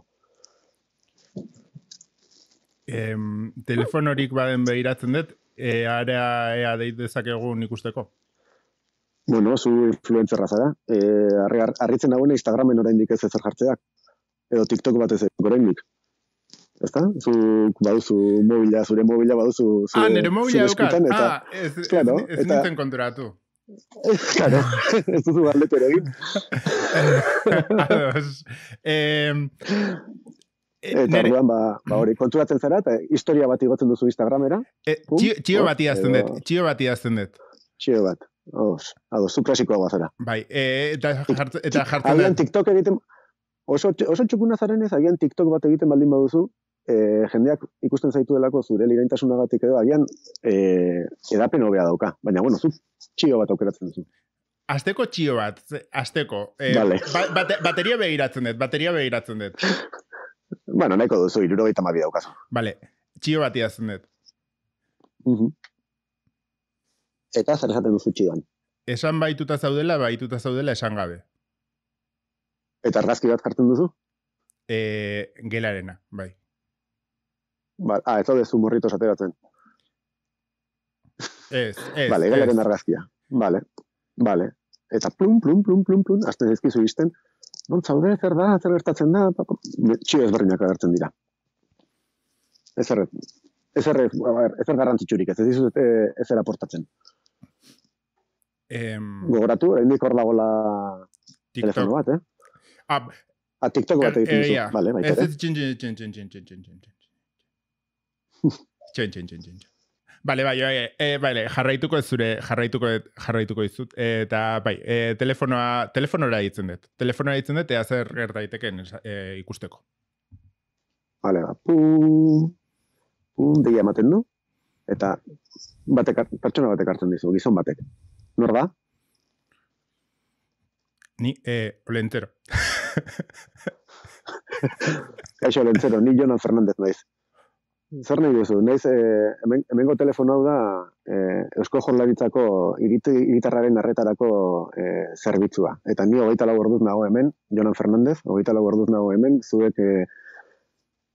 em, telefon horik baden behiratzen dut, e, eh, area ea deit dezakegun ikusteko? Bueno, zu influentzerra zara. E, eh, arritzen dagoen Instagramen orain dik ez ezer jartzeak. Edo TikTok bat ez ezer orain dik. Eta? Zu, baduzu, mobila, zure mobila baduzu. Zure, ah, nire mobila dukat. Ah, ez, ez, ez, ez eta... nintzen konturatu. Claro, ez es un valde, pero Eh, Eh, eta nere... orduan, ba, ba hori, konturatzen zera, eta historia bat igotzen duzu Instagramera. E, txio bat iazten dut, txio bat iazten dut. Txio bat, hau, zu klasikoa guazera. Bai, eh, eta, eta jartzen dut. TikTok egiten, oso, oso txukuna zaren ez, agian TikTok bat egiten baldin baduzu, e, jendeak ikusten zaitu delako zure ligaintasuna edo, agian e, edapen hobea dauka. Baina, bueno, zu txio bat aukeratzen duzu. Azteko txio bat, azteko. E, ba, bate, bateria begiratzen dut, bateria behiratzen dut. Bueno, nahiko duzu, iruro gaita mabi daukazu. Vale, txio bat iazen dut. Uh-huh. Eta zer esaten duzu txioan? Esan baituta zaudela, baituta zaudela esan gabe. Eta argazki bat jartzen duzu? E, gelarena, bai. Ba, ah, ez daude zu morrito zateratzen. Ez, ez, vale, gelaren argazkia. Vale, vale. Eta plum, plum, plum, plum, plum, azten ezkizu izten non zaude, zer da, zer gertatzen da, txio ezberdinak agertzen dira. Ez erre, ez erre, garrantzitsurik, ez dizut ez erra portatzen. Em... Gogoratu, egin dikor telefono bat, eh? Ab... A TikTok bat egiten zu, bale, maitea. Ez ez txin, txin, txin, txin, txin, txin, txin, txin, txin, txin, txin, Bale, bai, bai, e, bale, jarraituko ez zure, jarraituko, jarraituko izut. Eh, eta, bai, e, telefonoa, telefonora ditzen dut. Telefonora ditzen dut, ea zer gertaiteken e, ikusteko. Bale, bai, pum, deia ematen du. Eta, batek, pertsona batek hartzen dizu, gizon batek. Nor da? Ni, e, olentero. Kaixo, olentero, ni Jonan Fernandez naiz. Zer nahi duzu? Naiz eh, hemen, hemengo telefono hau da eh, Eusko Jorlaritzako iritarraren arretarako eh, zerbitzua. Eta ni hogeita lau orduz nago hemen, Jonan Fernandez, hogeita lau orduz nago hemen, zuek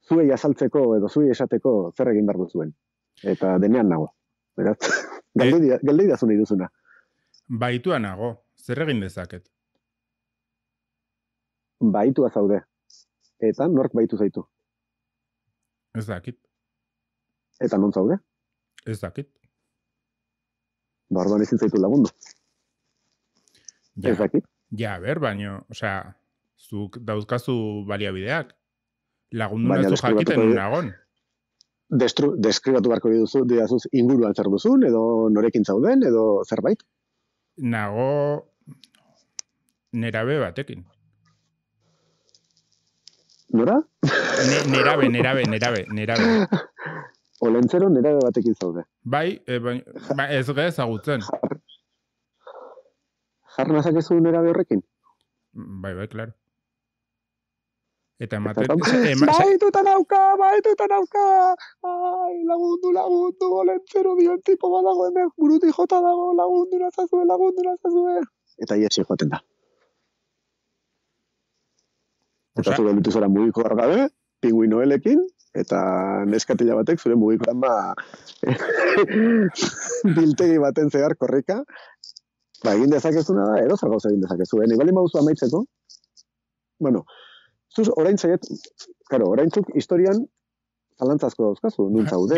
zuei azaltzeko edo zuei esateko zer egin behar zuen. Eta denean nago. Beraz, galdei, da, nahi duzuna. Baitua nago, zer egin dezaket? Baitua zaude. Eta nork baitu zaitu. Ez Eta non zaude? Ez dakit. Barban ezin zaitu lagundu. Ja, ez dakit. Ja, ber, baino, osea, zuk dauzkazu baliabideak. Lagundu Baina, nazu jakiten unagon. nagon. Destru, deskribatu barko diduzu, diazuz, inguruan zer duzun, edo norekin zauden, edo zerbait? Nago nerabe batekin. Nora? Ne, nerabe, nerabe, nerabe, nerabe. Olentzero nera batekin zaude. Bai, e, bai, ba, ez gara ezagutzen. Jarra jar nazak ez nera horrekin? Bai, bai, klar. Eta ematen... Eta bai, duta nauka, bai, duta nauka! Ai, lagundu, lagundu, olentzero, bian tipo bat dago, buruti jota dago, lagundu nazazue, lagundu nazazue. Eta iesi joten da. Eta zuen dituzera muiko gara gabe, pinguinoelekin, eta neskatila batek zure mugikoan ba, biltegi baten zehar korrika, ba, egin dezakezuna da, edo zagoz egin dezakezu, zuen eh? bali mauzu amaitzeko, bueno, zuz orain zaiet, karo, orain zuk historian, Zalantzazko dauzkazu, nintza hude,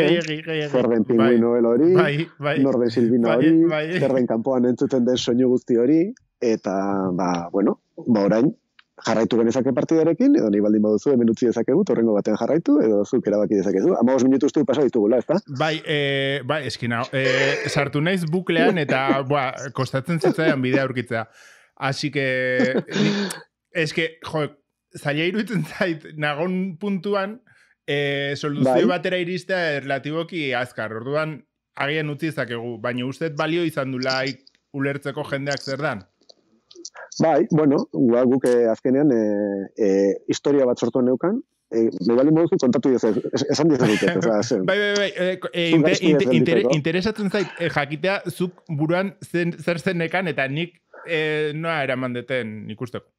zerren hori, bai, bai. norren silbina bai, hori, zerren kanpoan entzuten den soinu guzti hori, eta, ba, bueno, ba, orain, jarraitu genezake partidarekin, edo ni baldin baduzu, hemen utzi dezakegu, torrengo batean jarraitu, edo zuk erabaki dezakezu. Ama os minutu ustu pasa ditugula, ezta? Bai, e, bai, eskina, e, eh, sartu naiz buklean, eta, ba, kostatzen zitzaian bidea aurkitzea. Asi que, eske, jo, zaila iruditzen zait, nagon puntuan, e, soluzio bai. batera iristea erlatiboki azkar, orduan, agian utzi zakegu baina ustez balio izan dula ulertzeko jendeak zer dan. Bai, bueno, ba, guk eh, azkenean eh, eh, historia bat sortu neukan, eh, nahi moduzu kontatu dize, esan dize dut. bai, bai, bai, eh, inter, interesatzen zait, jakitea zuk buruan zen, zer zen nekan eta nik eh, noa eraman deten ikusteko.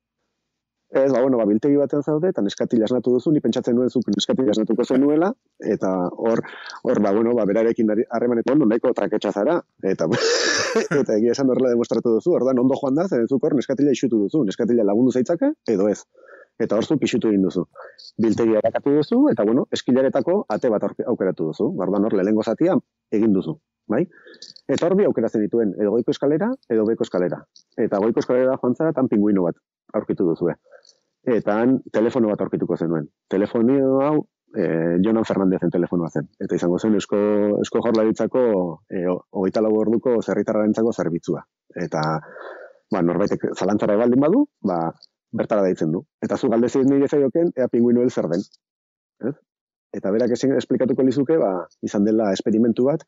Ez, ba, bueno, ba, biltegi baten zaude, eta neskati lasnatu duzu, ni pentsatzen nuen zuk neskati lasnatuko zen nuela, eta hor, hor, ba, bueno, ba, berarekin harremanetan, nahiko traketxa zara, eta... eta egia esan horrela demostratu duzu, orda, ondo joan da, zeren zukor, neskatila isutu duzu, neskatila lagundu zaitzake, edo ez. Eta horzu pixutu egin duzu. Biltegia erakatu duzu, eta bueno, eskilaretako ate bat aukeratu duzu. Barba hor lehen egin duzu. Bai? Eta horbi aukeratzen dituen, edo goiko eskalera, edo beko eskalera. Eta goiko eskalera joan zara, tan pinguino bat aurkitu duzu. Eta Eta telefono bat aurkituko zenuen. Telefonio hau, e, Jonan Fernandez telefonoa zen. Eta izango zen, esko, esko ditzako e, eh, hogeita lau orduko zerritarrarentzako zerbitzua. Eta, ba, norbaitek zalantzara ebaldin badu, ba, bertara daitzen du. Eta zu galdezik nire zaioken, ea pinguinu zer den. Ez? Eh? Eta berak ezin esplikatuko lizuke, ba, izan dela esperimentu bat,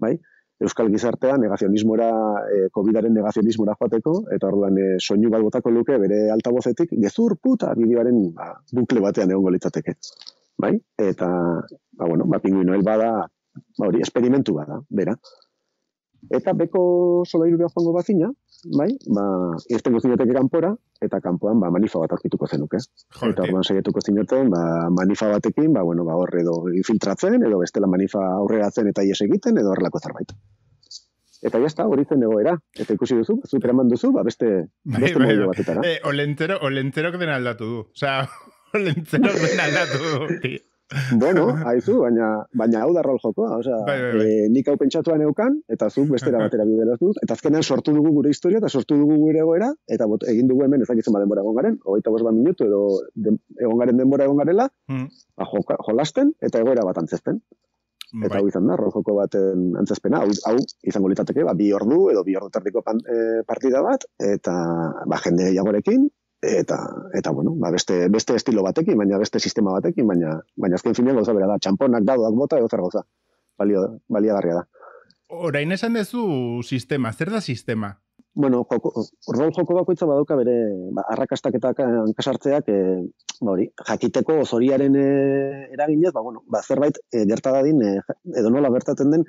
bai? Euskal gizartea negazionismora, e, COVIDaren negazionismora joateko, eta orduan e, soinu bat botako luke bere altabozetik, gezur puta bideoaren ba, bukle batean egongo litzateke bai? Eta, ba, bueno, ba, pinguinoel bada, ba, hori, esperimentu bada, bera. Eta beko sola irudea joango bazina, bai? Ba, izten gozinetek kanpora, eta kanpoan, ba, manifa bat arkituko zenuk, eh? Eta orduan segetuko zinoten, ba, manifa batekin, ba, bueno, ba, horre edo infiltratzen, edo bestela manifa aurrera eta ies egiten, edo horrelako zerbait. Eta ya está, hori zen egoera. Eta ikusi duzu, zu eman ba, beste, bai, beste bai, bai, bai. batetara. Eh, olentero, olentero que den aldatu du. O sea, lentzero duen aldatu bueno, haizu, baina, baina hau da rol jokoa. O bai, bai, bai. Eh, nik hau pentsatuan eukan, eta zuk bestera batera bidera Eta azkenean sortu dugu gure historia, eta sortu dugu gure egoera, eta bot, egin dugu hemen ezakitzen badenbora egon garen, hogeita minutu, edo egon garen denbora egon garela, hmm. ba, jolasten, eta egoera bat antzezten. Eta hau izan da, rol joko baten antzespena, hau, hau izango litateke, ba, bi ordu, edo bi ordu tardiko eh, partida bat, eta ba, jende gehiagorekin, eta eta bueno, ba beste beste estilo batekin, baina beste sistema batekin, baina baina azken finean gauza bera da, champonak dadoak bota edo zer gauza. Balio baliagarria da. Orain esan duzu sistema, zer da sistema? Bueno, joko, rol joko bakoitza badauka bere ba, arrakastak eta hankasartzeak e, ba, hori, jakiteko ozoriaren e, eh, eraginez, ba, bueno, ba, zerbait e, gerta edo nola bertaten den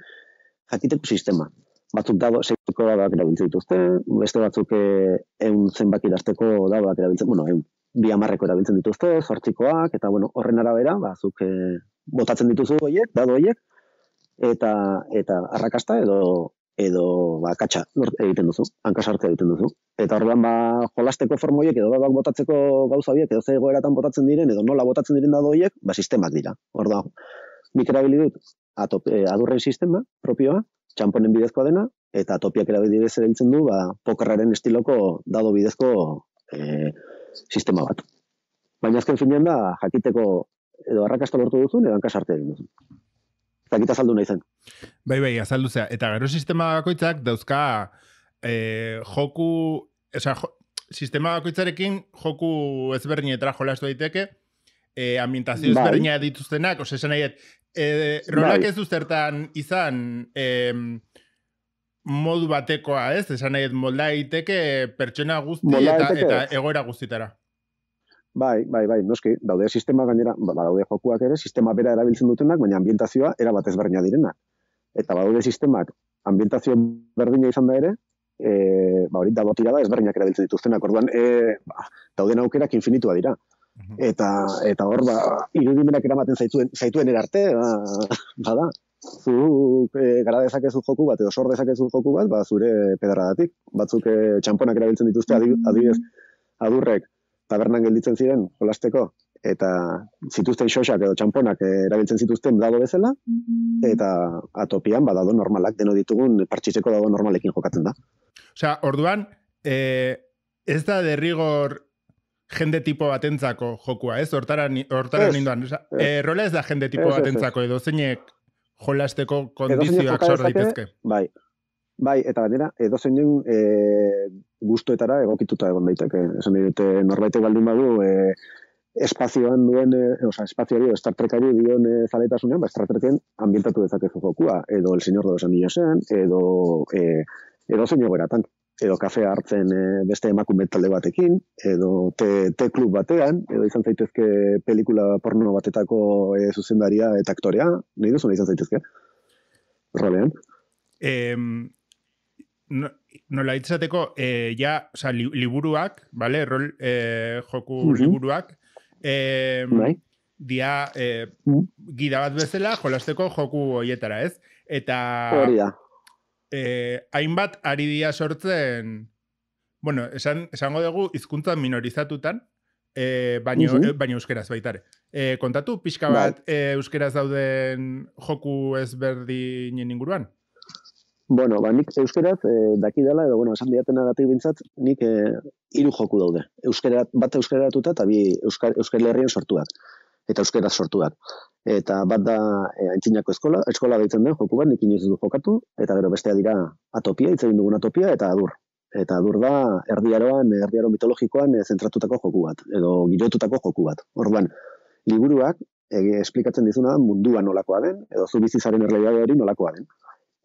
jakiteko sistema batzuk dago erabiltzen dituzte, beste batzuk eh, ehun zenbaki arteko dadoak erabiltzen, bueno, ehun bi amarreko erabiltzen dituzte, zortzikoak, eta bueno, horren arabera, ba, zuk eh, botatzen dituzu horiek, dado horiek, eta, eta arrakasta edo edo ba, egiten duzu, hankasartzea egiten duzu. Eta horrean ba, jolasteko formoiek edo botatzeko gauza horiek edo zegoeratan botatzen diren edo nola botatzen diren dado ba, sistemak dira. Hor da, nik eh, adurren sistema propioa, txamponen bidezkoa dena, eta topiak erabidire zer eiltzen du, ba, pokerraren estiloko dado bidezko eh, sistema bat. Baina azken finean da, jakiteko edo arrakasta lortu duzun, edo hankasarte arte duzun. Zakita saldu nahi zen. Bai, bai, azaldu zea. Eta gero sistema bakoitzak dauzka e, joku, oza, jo, sistema bakoitzarekin joku ezberdinetara jolastu daiteke, e, ambientazio bai. ezberdina dituztenak, ose, esan nahi, e, eh, rolak bai. ez duzertan izan e, modu batekoa, ez? Esan nahi, molda egiteke pertsona guzti eta, egoera guztitara. Bai, bai, bai, noski, daude sistema gainera, ba, daude jokuak ere, sistema bera erabiltzen dutenak, baina ambientazioa era bat direnak. direna. Eta badude sistemak ambientazio berdina izan da ere, eh, ba hori da botiada ezberdinak erabiltzen dituztenak. Orduan, eh, ba, dauden aukerak infinitua dira. Mhm. Eta, eta hor, ba, irudimenak eramaten zaituen, zaituen erarte, ba, bada, zu e, eh, gara dezakezu joku bat, edo sor dezakezu joku bat, ba, zure pedradatik. Batzuk e, eh, txamponak erabiltzen dituzte mhm. adibidez adurrek tabernan gelditzen ziren, jolasteko, eta zituzten xosak edo txamponak eh, erabiltzen zituzten dago bezala, mhm. eta atopian, badago normalak, deno ditugun, partxitzeko dago normalekin jokatzen da. Osea, orduan, e, ez da derrigor jende tipo batentzako jokua, ez? Hortara, ninduan. Eh, rola ez da jende tipo es, batentzako, edo zeinek jolasteko kondizioak sor daitezke. Bai, bai eta gainera, edo zeinen e, eh, guztuetara egokituta egon daiteke. Esan dite, norbaitek baldin badu, eh, espazioan duen, osea, oza, espazio dio, Star Trek ari dion zaletasunean, ba, Star ambientatu dezakezu jokua, edo El Señor de los edo, eh, edo zein edo kafe hartzen eh, beste emakume talde batekin, edo te, te klub batean, edo izan zaitezke pelikula porno batetako eh, zuzendaria eta aktorea, nahi duzu izan zaitezke, rolean. Em, no, nola itzateko, eh, ja, liburuak, vale, rol joku mhm. liburuak, em, bai. dia mhm. gida bat bezala, jolasteko joku hoietara, ez? Eta... da eh, hainbat ari dira sortzen, bueno, esan, esango dugu hizkuntza minorizatutan, eh, baino, eh, baino euskeraz baitare. Eh, kontatu, pixka bai. bat, eh, euskeraz dauden joku ezberdinen inguruan? Bueno, ba, nik euskeraz eh, daki dela, edo, bueno, esan diaten agatik bintzat, nik hiru joku daude. Euskera, bat euskeratuta eta bi euskal, euskal herrien sortuak eta euskera sortuak. Eta bat da e, antzinako eskola, eskola deitzen den, joku bat, nik inoiz du jokatu, eta gero bestea dira atopia, itzen dugun atopia, eta adur. Eta dur da, erdiaroan, erdiaro eh, mitologikoan, eh, zentratutako joku bat, edo girotutako joku bat. Orduan, liburuak, e, esplikatzen dizuna mundua nolakoa den, edo zu bizizaren erlegiade hori nolakoa den.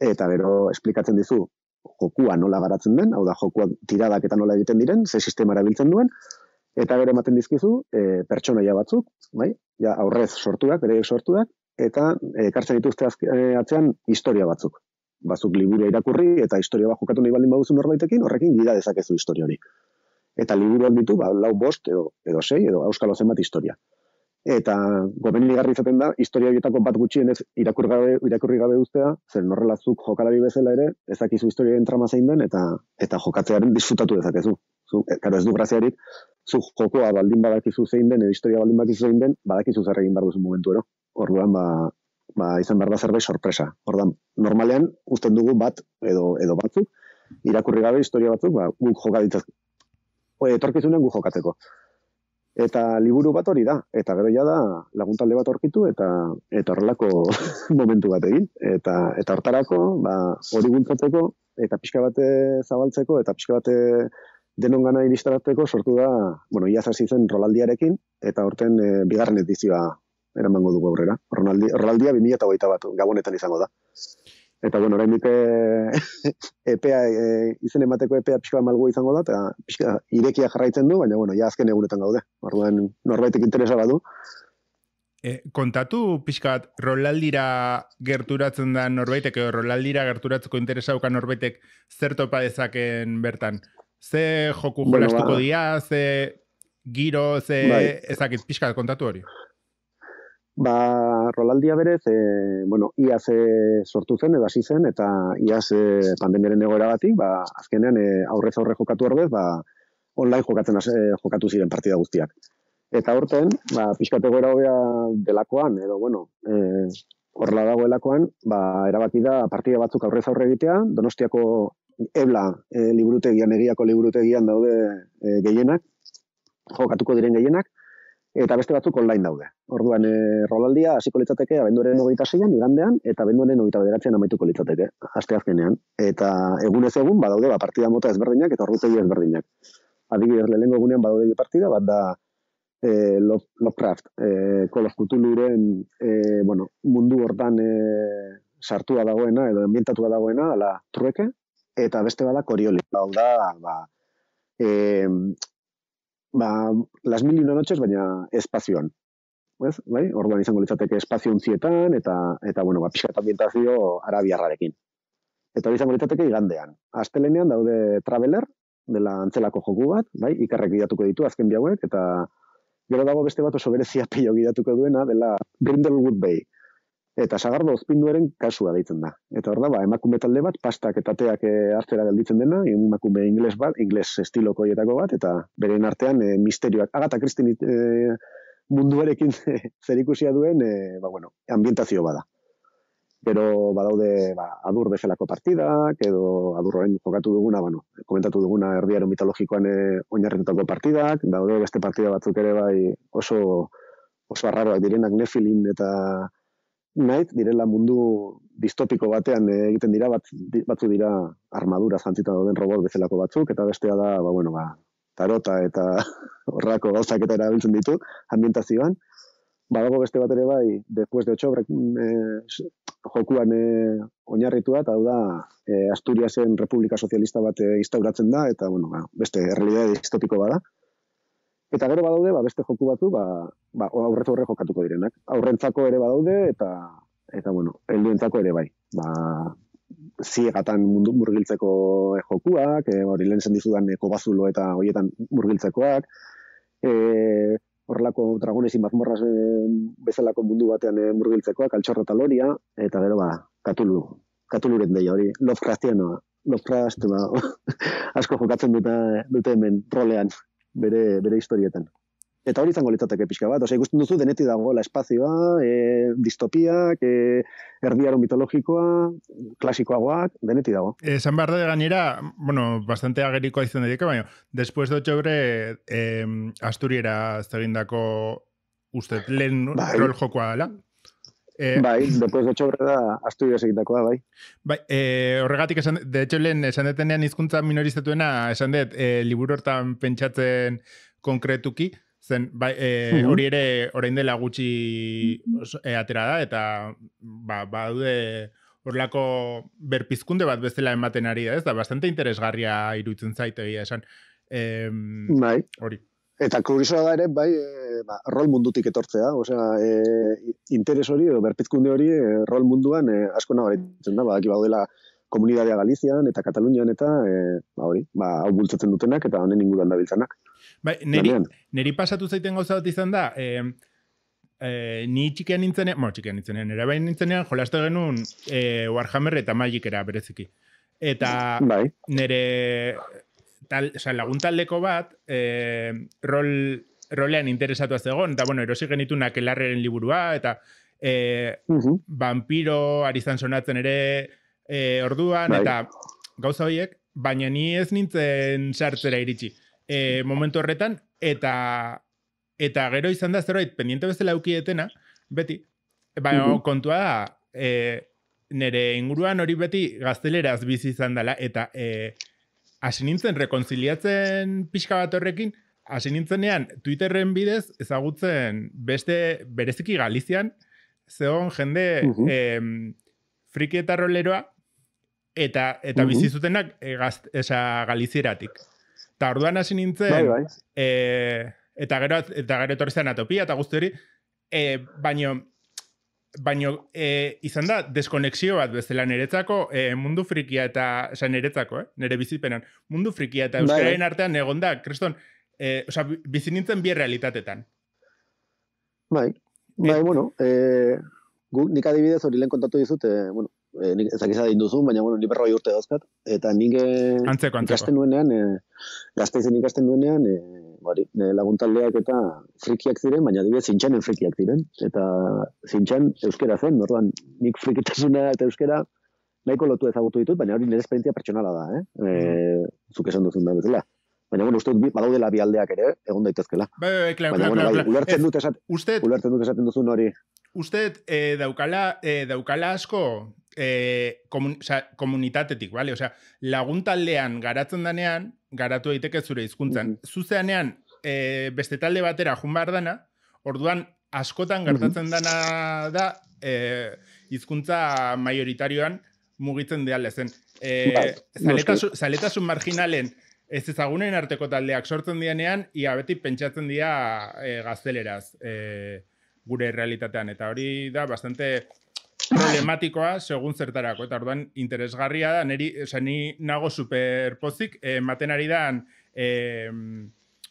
Eta gero, esplikatzen dizu, jokua nola garatzen den, hau da, jokua tiradak eta nola egiten diren, ze sistema erabiltzen duen, eta gero ematen dizkizu e, pertsonaia batzuk, bai? Ja aurrez sortuak, bere sortuak eta e, ekartzen dituzte e, atzean historia batzuk. Bazuk liburu irakurri eta historia bat jokatu nahi baldin baduzu norbaitekin, horrekin gida dezakezu historia hori. Eta liburuak ditu, ba, lau bost edo, edo sei, edo euskal bat historia. Eta gomen izaten da, historia horietako bat gutxienez ez irakurri gabe, irakurri gabe zer norrelazuk jokalari bezala ere, ezakizu historiaren trama zein den, eta, eta jokatzearen disfrutatu dezakezu zu, eta eh, ez du graziarik, zu jokoa baldin badakizu zein den, edo historia baldin badakizu zein den, badakizu zer egin behar duzu momentu ero. Orduan, ba, ba, izan behar zerbait sorpresa. Orduan, normalean, usten dugu bat edo, edo batzuk, irakurri gabe historia batzuk, ba, guk jokaditzak. etorkizunen guk jokatzeko. Eta liburu bat hori da, eta gero ja da laguntalde bat aurkitu eta eta horrelako momentu bat egin. Eta, eta hortarako, ba, hori eta pixka bate zabaltzeko, eta pixka bate denon gana iristarateko sortu da, bueno, iaz hasi zen Rolaldiarekin eta horten e, eh, bigarren edizioa eramango dugu aurrera. Ronaldi Ronaldia 2021 bat Gabonetan izango da. Eta bueno, orain eh, epea e, izen emateko epea pizka malgu izango da eta pizka irekia jarraitzen du, baina bueno, ja azken egunetan gaude. Orduan norbaitek interesa badu E, kontatu pixka bat Rolaldira gerturatzen da norbaitek edo Rolaldira gerturatzeko interesauka norbaitek zer topa dezaken bertan ze joku jolastuko ba. ze giro, ze bai. ezakit pixka kontatu hori? Ba, Rolaldia berez, e, bueno, iaz e, sortu zen, edo hasi zen, eta iaz e, pandemiaren egoera batik, ba, azkenean e, aurrez aurre jokatu horrez, ba, online jokatzen eh, jokatu ziren partida guztiak. Eta horten, ba, pixkate goera hobea delakoan, edo, bueno, e, horrela dagoelakoan, ba, erabaki da partida batzuk aurrez aurre egitea, donostiako ebla e, liburutegian, egiako liburutegian daude e, gehienak, jokatuko diren gehienak, eta beste batzuk online daude. Orduan, e, rolaldia, hasiko litzateke, abenduaren nogeita zeian, igandean, eta abenduaren nogeita bederatzen amaituko litzateke, aste azkenean. Eta egunez egun, badaude, bat partida mota ezberdinak, eta orduzei ezberdinak. adibidez, lehenko egunean badaude partida, bat da, E, Lovecraft, e, bueno, mundu hortan sartua dagoena, edo ambientatua dagoena, ala trueke, eta beste bada koriolis. Hau da, ba, e, ba, las mil una noches, baina espazioan. Ez, bai? Orduan izango litzateke espazio untzietan, eta, eta bueno, ba, ambientazio arabiarrarekin. Eta izango litzateke igandean. Astelenean daude traveler, dela antzelako joku bat, bai? Ikarrek bidatuko ditu, azken hauek, eta gero dago beste bat oso berezia pilo gidatuko duena, dela Grindelwood Bay eta sagardo ozpinduaren kasua deitzen da. Eta hor da, ba, emakume talde bat, pastak eta teak e, hartzera gelditzen dena, emakume ingles bat, ingles estiloko hietako bat, eta beren artean eh, misterioak, agata kristin e, eh, munduarekin zerikusia duen, e, ba, bueno, ambientazio bada. Pero badaude ba, adur bezalako partida, edo adurroen jokatu duguna, bueno, komentatu duguna erdiaro mitologikoan e, oinarretutako partidak, daude beste partida batzuk ere bai oso oso arraroak direnak nefilin eta Knight direla mundu distopiko batean egiten dira batzu dira armadura zantzita dauden robot bezalako batzuk eta bestea da ba, bueno, ba, tarota eta horrako gauzak eta erabiltzen ditu ambientazioan badago beste bat ere bai después de ocho mm, e, eh, jokuan e, oinarritua hau da e, Asturiasen Republika Sozialista bat e, instauratzen da eta bueno, ba, beste realitate distopiko bada Eta gero badaude, ba, beste joku batzu, ba, ba, aurretu horre jokatuko direnak. Aurrentzako ere badaude, eta, eta bueno, helduentzako ere bai. Ba, ziegatan mundu murgiltzeko jokuak, e, hori lehen eko eh, bazulo eta horietan murgiltzekoak, e, horrelako dragonezin mazmorra bezalako mundu batean murgiltzekoak, altxorro eta loria, eta gero ba, katulu, katuluren deia hori, lofkaztianoa, lofkaztianoa, asko jokatzen dute, dute hemen rolean bere, bere historietan. Eta hori izango litzateke pixka bat, Osea, ikusten duzu deneti dago la espazioa, e, distopiak, e, erdiaron mitologikoa, klasikoagoak, deneti dago. Eh, San Barra Gainera, bueno, bastante agerikoa izan daiteke baina, despues dut jobre eh, Asturiera zegindako uste, lehen bai. rol jokoa dela. Eh, bai, depois de txobre da, astu dira egitakoa, bai. Bai, eh, horregatik esan, de hecho, lehen esan detenean izkuntza minorizatuena esan det, eh, liburu hortan pentsatzen konkretuki, zen, bai, eh, mhm. hori ere orain dela gutxi e, atera da, eta ba, ba horlako berpizkunde bat bezala ematen ari da, ez da, bastante interesgarria iruditzen zaite, esan. Eh, bai. Hori. Eta kurisoa da ere, bai, e, ba, rol mundutik etortzea, osea, e, interes hori edo berpizkunde hori eh, rol munduan e, asko nabaritzen da, badaki baudela komunidadea Galizian eta Katalunian eta e, ba hori, ba, hau bultzatzen dutenak eta honen inguruan dabiltzanak. Bai, neri, neri pasatu zaiten gauza bat izan da, ni txikean nintzenean, mo, txikean nintzenean, ere bain nintzenean, jolazte genuen Warhammer eta Magikera bereziki. Eta bai tal, o sea, lagun taldeko bat, eh, rol, rolean interesatu zegoen, eta bueno, erosi genitun akelarreren liburua, eta eh, uhum. vampiro sonatzen ere eh, orduan, bai. eta gauza horiek, baina ni ez nintzen sartzera iritsi. Eh, momentu horretan, eta eta gero izan da zerbait, pendiente bezala eukietena, beti, baina kontua da, eh, nere inguruan hori beti gazteleraz bizi izan dela, eta eh, hasi nintzen rekonziliatzen pixka bat horrekin, hasi nintzenean Twitterren bidez ezagutzen beste bereziki Galizian, zehon jende uh friki eta roleroa, eta, eta uh -huh. bizizutenak e, galizieratik. Ta orduan hasi nintzen, bai, bai. Eh, eta gero eta gero etorri zen atopia eta guzti hori, e, baino baino e, izan da deskonexio bat bezala niretzako e, mundu frikia eta esa niretzako eh nere bizipenan mundu frikia eta bai, bai. euskararen artean artean egonda kreston, eh osea bizi nintzen bi realitatetan bai bai eh. bueno eh gu nik adibidez hori len kontatu dizut eh bueno eh, nik ez da induzun, baina bueno ni berroi urte dauzkat eta nik eh gastenuenean eh gastaitzen ikasten nuenean, eh hori. E, laguntaldeak eta frikiak ziren, baina dira zintxanen frikiak ziren. Eta zintxan euskera zen, norban nik frikitasuna eta euskera nahiko lotu ezagutu ditut, baina hori nire esperientzia pertsonala da, eh? E, zuk esan duzun da bezala. Baina, bueno, uste dut, badaudela bi aldeak ere, egon daitezkela. Bai, bai, klar, Baina, bueno, bai, ulertzen, ulertzen dut esaten duzun hori. Uste, eh, daukala, eh, daukala asko, eh, komun, komunitatetik, vale? Osea, laguntaldean garatzen danean, garatu daiteke zure hizkuntzan. Mm -hmm. Zuzeanean eh, beste talde batera jun dana, orduan askotan gertatzen mm dana da eh, izkuntza majoritarioan mugitzen de zen. Eh, bai, zaletasun, zaletasun marginalen ez ezagunen arteko taldeak sortzen dianean, ia beti pentsatzen dira eh, gazteleraz eh, gure realitatean. Eta hori da bastante problematikoa segun zertarako. Eta orduan interesgarria da, neri, oza, ni nago superpozik, eh, maten ari dan eh,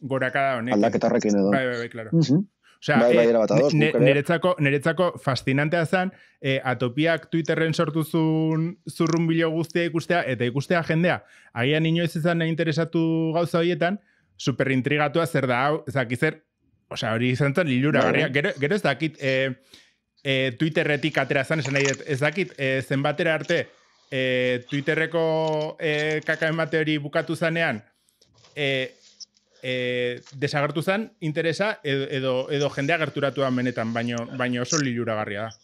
gorakada honek. edo. Bai, bai, bai, klaro. Mhm. Osea, bai, bai, eh, niretzako, niretzako fascinantea zan, e, eh, atopiak Twitterren sortu zuen zurrun bilo guztia ikustea, eta ikustea jendea. Agian inoiz izan nahi interesatu gauza horietan, superintrigatua zer da hau, ezak osea, hori izan zen lilura, bai. Gero, gero ez dakit, eh, e, Twitterretik atera zan, esan nahi ez dakit, e, zenbatera arte, e, Twitterreko e, kakaen hori bukatu zanean, e, e, desagertu zan, interesa, edo, edo, edo jendea gerturatu da menetan, baino, baino oso lilura garria da.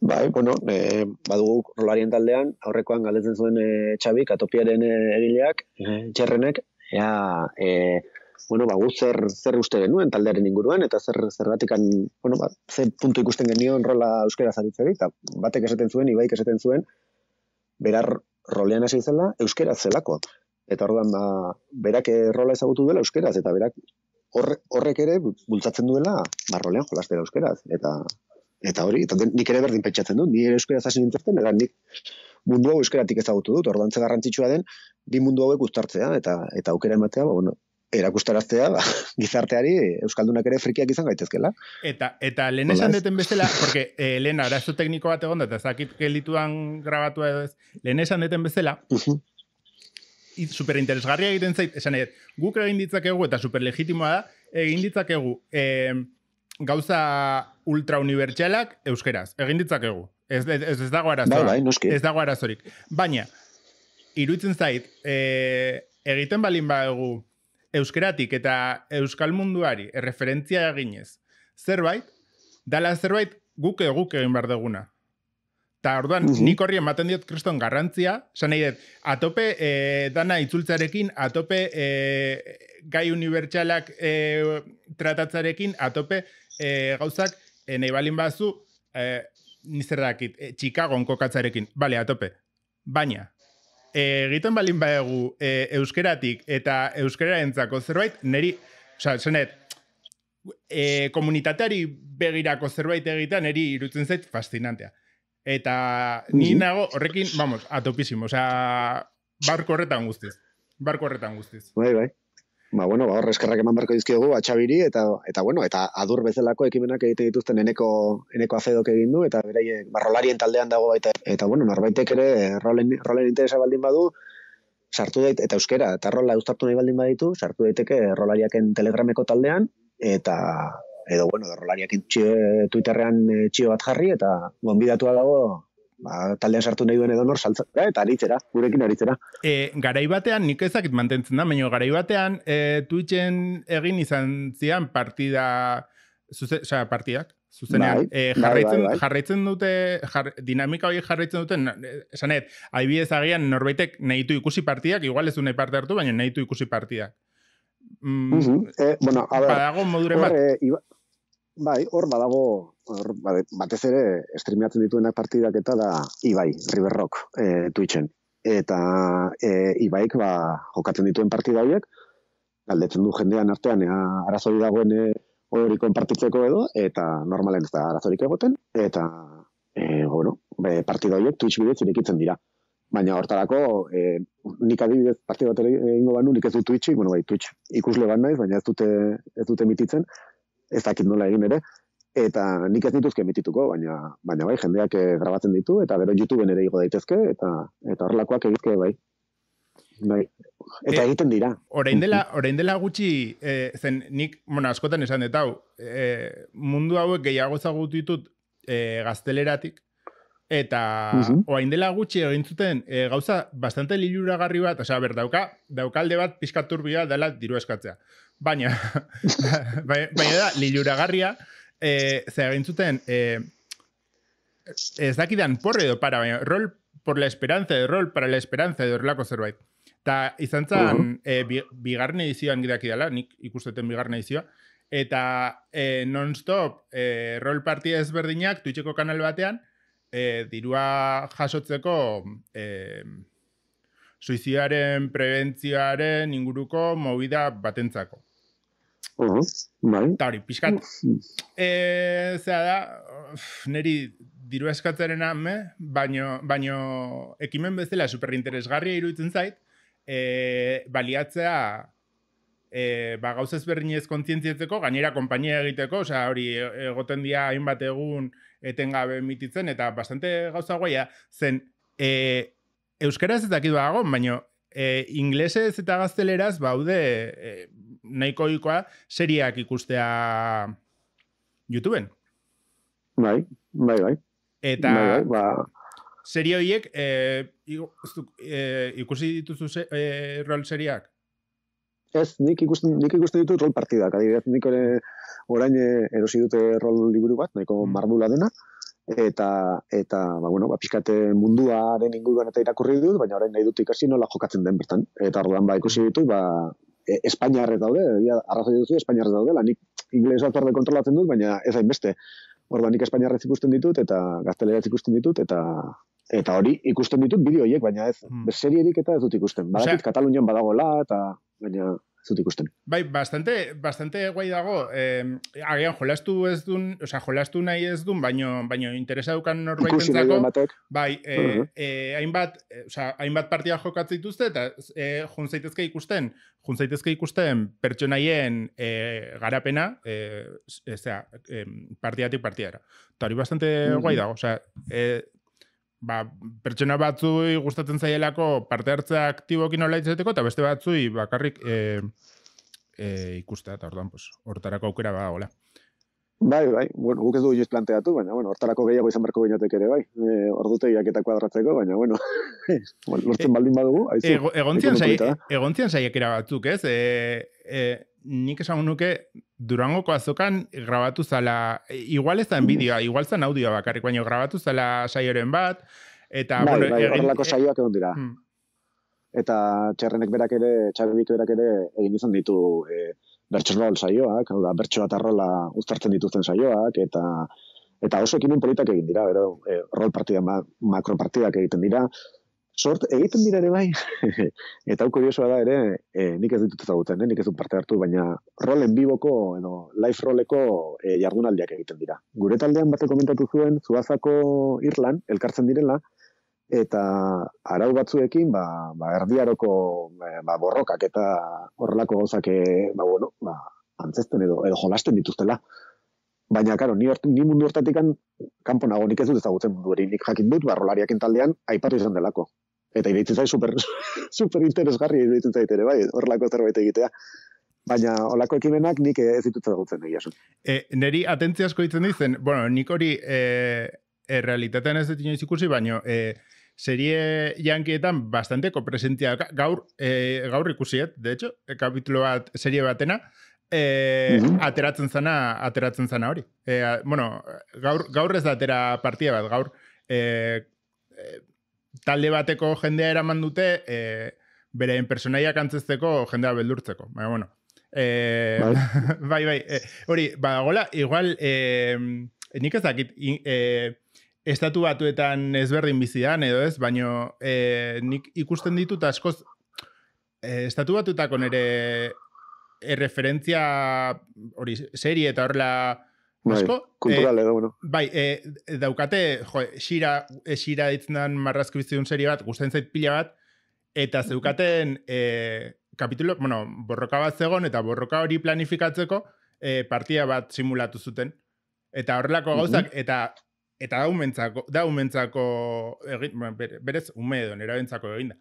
Bai, bueno, e, badugu rolarien taldean, aurrekoan galdetzen zuen e, Xabi, katopiaren e, egileak, e, txerrenek, ea, e, bueno, ba, zer, zer uste genuen taldearen inguruan, eta zer batikan, bueno, ba, zer puntu ikusten genion rola euskera zaritzeri, eta batek esaten zuen, ibaik esaten zuen, berar rolean hasi zela, euskera zelako. Eta orduan, ba, berak rola ezagutu duela euskeraz, eta berak horrek ere bultzatzen duela, barrolean rolean jolaztera euskeraz. Eta, eta hori, eta nik ere berdin pentsatzen dut, ni ere euskera zasen intzerten, eta nik mundu hau euskeratik ezagutu dut, orduan garrantzitsua den, di mundu hauek uztartzea, eta, eta aukera ematea, ba, bueno, erakustaraztea ba, gizarteari euskaldunak ere frikiak izan gaitezkela. Eta eta lehen esan deten bezala, porque eh, lehen arazo tekniko bat egon, eta zakit gelituan grabatu edo ez, lehen esan deten bezala, uh -huh. superinteresgarria egiten zait, esan ez, guk egin ditzakegu eta superlegitimoa da, egin ditzakegu gauza ultra euskeraz, egin ditzakegu. Ez, ez, dago arazorik. Bai, bai, ez dago arazorik. Baina, iruditzen zait, eh, egiten balin badugu, euskeratik eta euskal munduari erreferentzia eginez zerbait, dala zerbait guke guke egin behar duguna. Eta orduan, mm -hmm. nik horri ematen diot kriston garrantzia, zan nahi dut, atope e, dana itzultzarekin, atope eh, gai unibertsalak eh, tratatzarekin, atope gauzak e, nahi balin bazu, e, nizera dakit, txikagon kokatzarekin, bale, atope, baina, egiten balin baegu e, euskeratik eta euskera zerbait, neri, oza, zenet, e, komunitateari begirako zerbait egita neri irutzen zait fascinantea. Eta ni mhm. nago horrekin, vamos, atopisimo, oza, barko horretan guztiz. Barko horretan guztiz. Bai, bai ba, bueno, ba, horre eskerrak eman barko dizkiogu, atxabiri, ba, eta, eta, bueno, eta adur bezalako ekimenak egite dituzten eneko, eneko afedok egin du, eta bere, barrolarien taldean dago baita. Eta, bueno, norbaitek ere, eh, rolen, rolen interesa baldin badu, sartu daite, eta euskera, eta rola eustartu nahi baldin baditu, sartu daiteke rolariaken telegrameko taldean, eta, edo, bueno, rolariakin eh, Twitterrean eh, txio bat jarri, eta gonbidatua dago, ba, taldean sartu nahi duen edonor saltza eh, eta aritzera, gurekin aritzera. E, garai batean nik ezakit mantentzen da, baina garai batean e, Twitchen egin izan zian partida, zuze, oza, partidak, zuzenean, bai, e, bai jarraitzen, bai, bai. jarraitzen dute, dinamika hori jarraitzen duten, e, esanet, ez, agian norbaitek nahi ikusi partidak, igual ez du nahi parte hartu, baina nahi ikusi partidak. Mm, mhm, eh, bueno, a ver, badago modure bat eh, iba... bai, hor badago hor, batez ere, estremiatzen dituenak partidak eta da Ibai, River Rock, eh, Twitchen. Eta eh, Ibaik, ba, jokatzen dituen partida horiek, galdetzen du jendean artean, ea, arazori dagoen e, konpartitzeko edo, eta normalen ez da arazorik egoten, eta e, bueno, be, partida horiek Twitch bidez irekitzen dira. Baina hortarako, e, nik adibidez partida bat egingo banu, nik ez du bueno, bai, Twitch ikusle bat naiz, baina ez dute, ez dute mititzen, ez dakit nola egin ere, eta nik ez dituzke emitituko, baina, baina bai, jendeak eh, grabatzen ditu, eta bero YouTube-en ere igo daitezke, eta, eta horrelakoak egizke, bai. bai. Eta eh, egiten dira. Horein e, mm-hmm. dela, gutxi, eh, zen nik, bueno, askotan esan dut, hau, mundu hauek gehiago ezagut ditut gazteleratik, Eta uh gutxi egin zuten gauza bastante liluragarri bat, osea, ber, dauka, daukalde bat pizkaturbia dela diru eskatzea. Baina, bai, baina da, Eh, zer egin zuten, eh, ez dakidan porre edo para, baina rol por la esperanza edo rol para la esperanza edo horrelako zerbait. Eta izan zan, uh eh, bigarne edizioan gideak nik ikusteten bigarne edizioa, eta eh, non-stop e, rol ezberdinak Twitcheko kanal batean, eh, dirua jasotzeko Eh, suizidaren, prebentzioaren inguruko movida batentzako. Bai. Eta hori, pixkat. Mm, mm. E, zea da, neri diru eskatzaren hame baino, baino ekimen bezala superinteresgarria iruditzen zait, e, baliatzea e, ba, gauzez berrinez kontzientziatzeko, gainera konpainia egiteko, osea hori egoten dia hainbat egun etengabe mititzen, eta bastante gauza goia, zen e, euskaraz ez dakidu dago, baino e, ingleses eta gazteleraz baude e, nahiko ikoa seriak ikustea YouTubeen. Bai, bai, bai. Eta bai, bai ba. serie horiek e, e, ikusi dituzu e, rol seriak? Ez, nik ikusten, nik ikusten ditut rol partidak. Adibidez, nik ere orain erosi dute rol liburu bat, nahiko mm. mardula dena eta eta ba bueno ba munduaren inguruan eta irakurri dut baina orain nahi dut ikasi nola jokatzen den bertan eta orduan ba ikusi mm. ditu ba E, Espainiarre daude, ja, arrazoi duzu, Espainiarre daude, lanik ingles alferde kontrolatzen dut, baina ez hainbeste. Orduan nik Espainiarrez ikusten ditut, eta gazteleraz ikusten ditut, eta eta hori ikusten ditut bideo baina ez, hmm. serierik eta ez dut ikusten. Badakit, o sea, Katalunian badagoela, eta baina zut ikusten. Bai, bastante, bastante guai dago, eh, agian jolastu ez dun, o jolastu nahi ez dun, baino, baino interesa dukan norbait entzako, bai, eh, eh, hainbat, eh, o sea, hainbat partia eta eh, ikusten, juntzaitezke ikusten pertsonaien eh, garapena, eh, e, zera, e, bastante mm guai dago, o sea, e, ba, pertsona batzui gustatzen zaielako parte hartzea aktiboki nola izateko, eta beste batzui bakarrik e, e, ikustea, eta orduan, pues, hortarako aukera ba, hola. Bai, bai, bueno, guk ez du joiz planteatu, baina, bueno, hortarako gehiago izan berko gehiatek ere, bai, e, ordutegiak eta kuadratzeko, baina, bueno, lortzen baldin badugu, haizu. Egon zian zaiekera batzuk, ez? nik esan nuke durangoko azokan grabatu zala, e, igual ez da enbidioa, mm. igual zan audioa bakarrik, baina grabatu zala saioren bat, eta... Bai, bueno, bai, egin... E, saioak egon dira. Mm. Eta txerrenek berak ere, txarrenek berak ere, egin izan ditu e, bertxorrol saioak, hau da, bertxoa eta rola dituzten saioak, eta eta oso ekimen politak egin dira, bero, e, rol partida, ma, makro partidak egiten dira, sort egiten dira ere bai. eta hau kuriosoa da ere, eh, nik ez ditut ezagutzen, eh? nik ez dut parte hartu, baina rolen biboko, edo, life roleko e, jardunaldiak egiten dira. Gure taldean batek komentatu zuen, zuazako Irlan, elkartzen direla, eta arau batzuekin, ba, ba erdiaroko eh, ba, borrokak eta horrelako gozak, ba, bueno, ba, antzesten edo, edo jolasten dituztela. Baina, karo, ni, mundu hortatik kanpo nago nik ez dut ezagutzen mundu nik jakin dut, barrolariak entaldean, aipatu izan delako. Eta iruditzen zait super, super interesgarri iruditzen zait ere, bai, horrelako zerbait egitea. Baina olako ekimenak nik ez ditut zagutzen egia zu. E, neri atentziasko ditzen dizen, bueno, nik hori e, e, realitatean ez ditu ikusi, baino e, serie jankietan bastanteko presentzia gaur, e, gaur ikusiet, eh? de hecho, e, kapitulo bat serie batena, e, mhm. ateratzen zana ateratzen zana hori. E, bueno, gaur, gaur ez da atera partia bat, gaur e, e talde bateko jendea eraman dute, e, eh, beren personaia jendea beldurtzeko. Baina, bueno. E, bai, bai. E, hori, ba, igual, e, nik ez dakit, e, estatu batuetan ezberdin bizidan, edo ez, baina e, nik ikusten ditut askoz, e, estatu batuetako nire referentzia, hori, serie eta horrela, Bai, eh, bai eh, daukate, jo, xira, xira itzenan marrazko bizitzen seri bat, zait pila bat, eta zeukaten eh, kapitulo, bueno, borroka bat zegon, eta borroka hori planifikatzeko eh, partia bat simulatu zuten. Eta horrelako gauzak, eta eta daumentzako, daumentzako, berez, ume edo, nera bentzako egin da.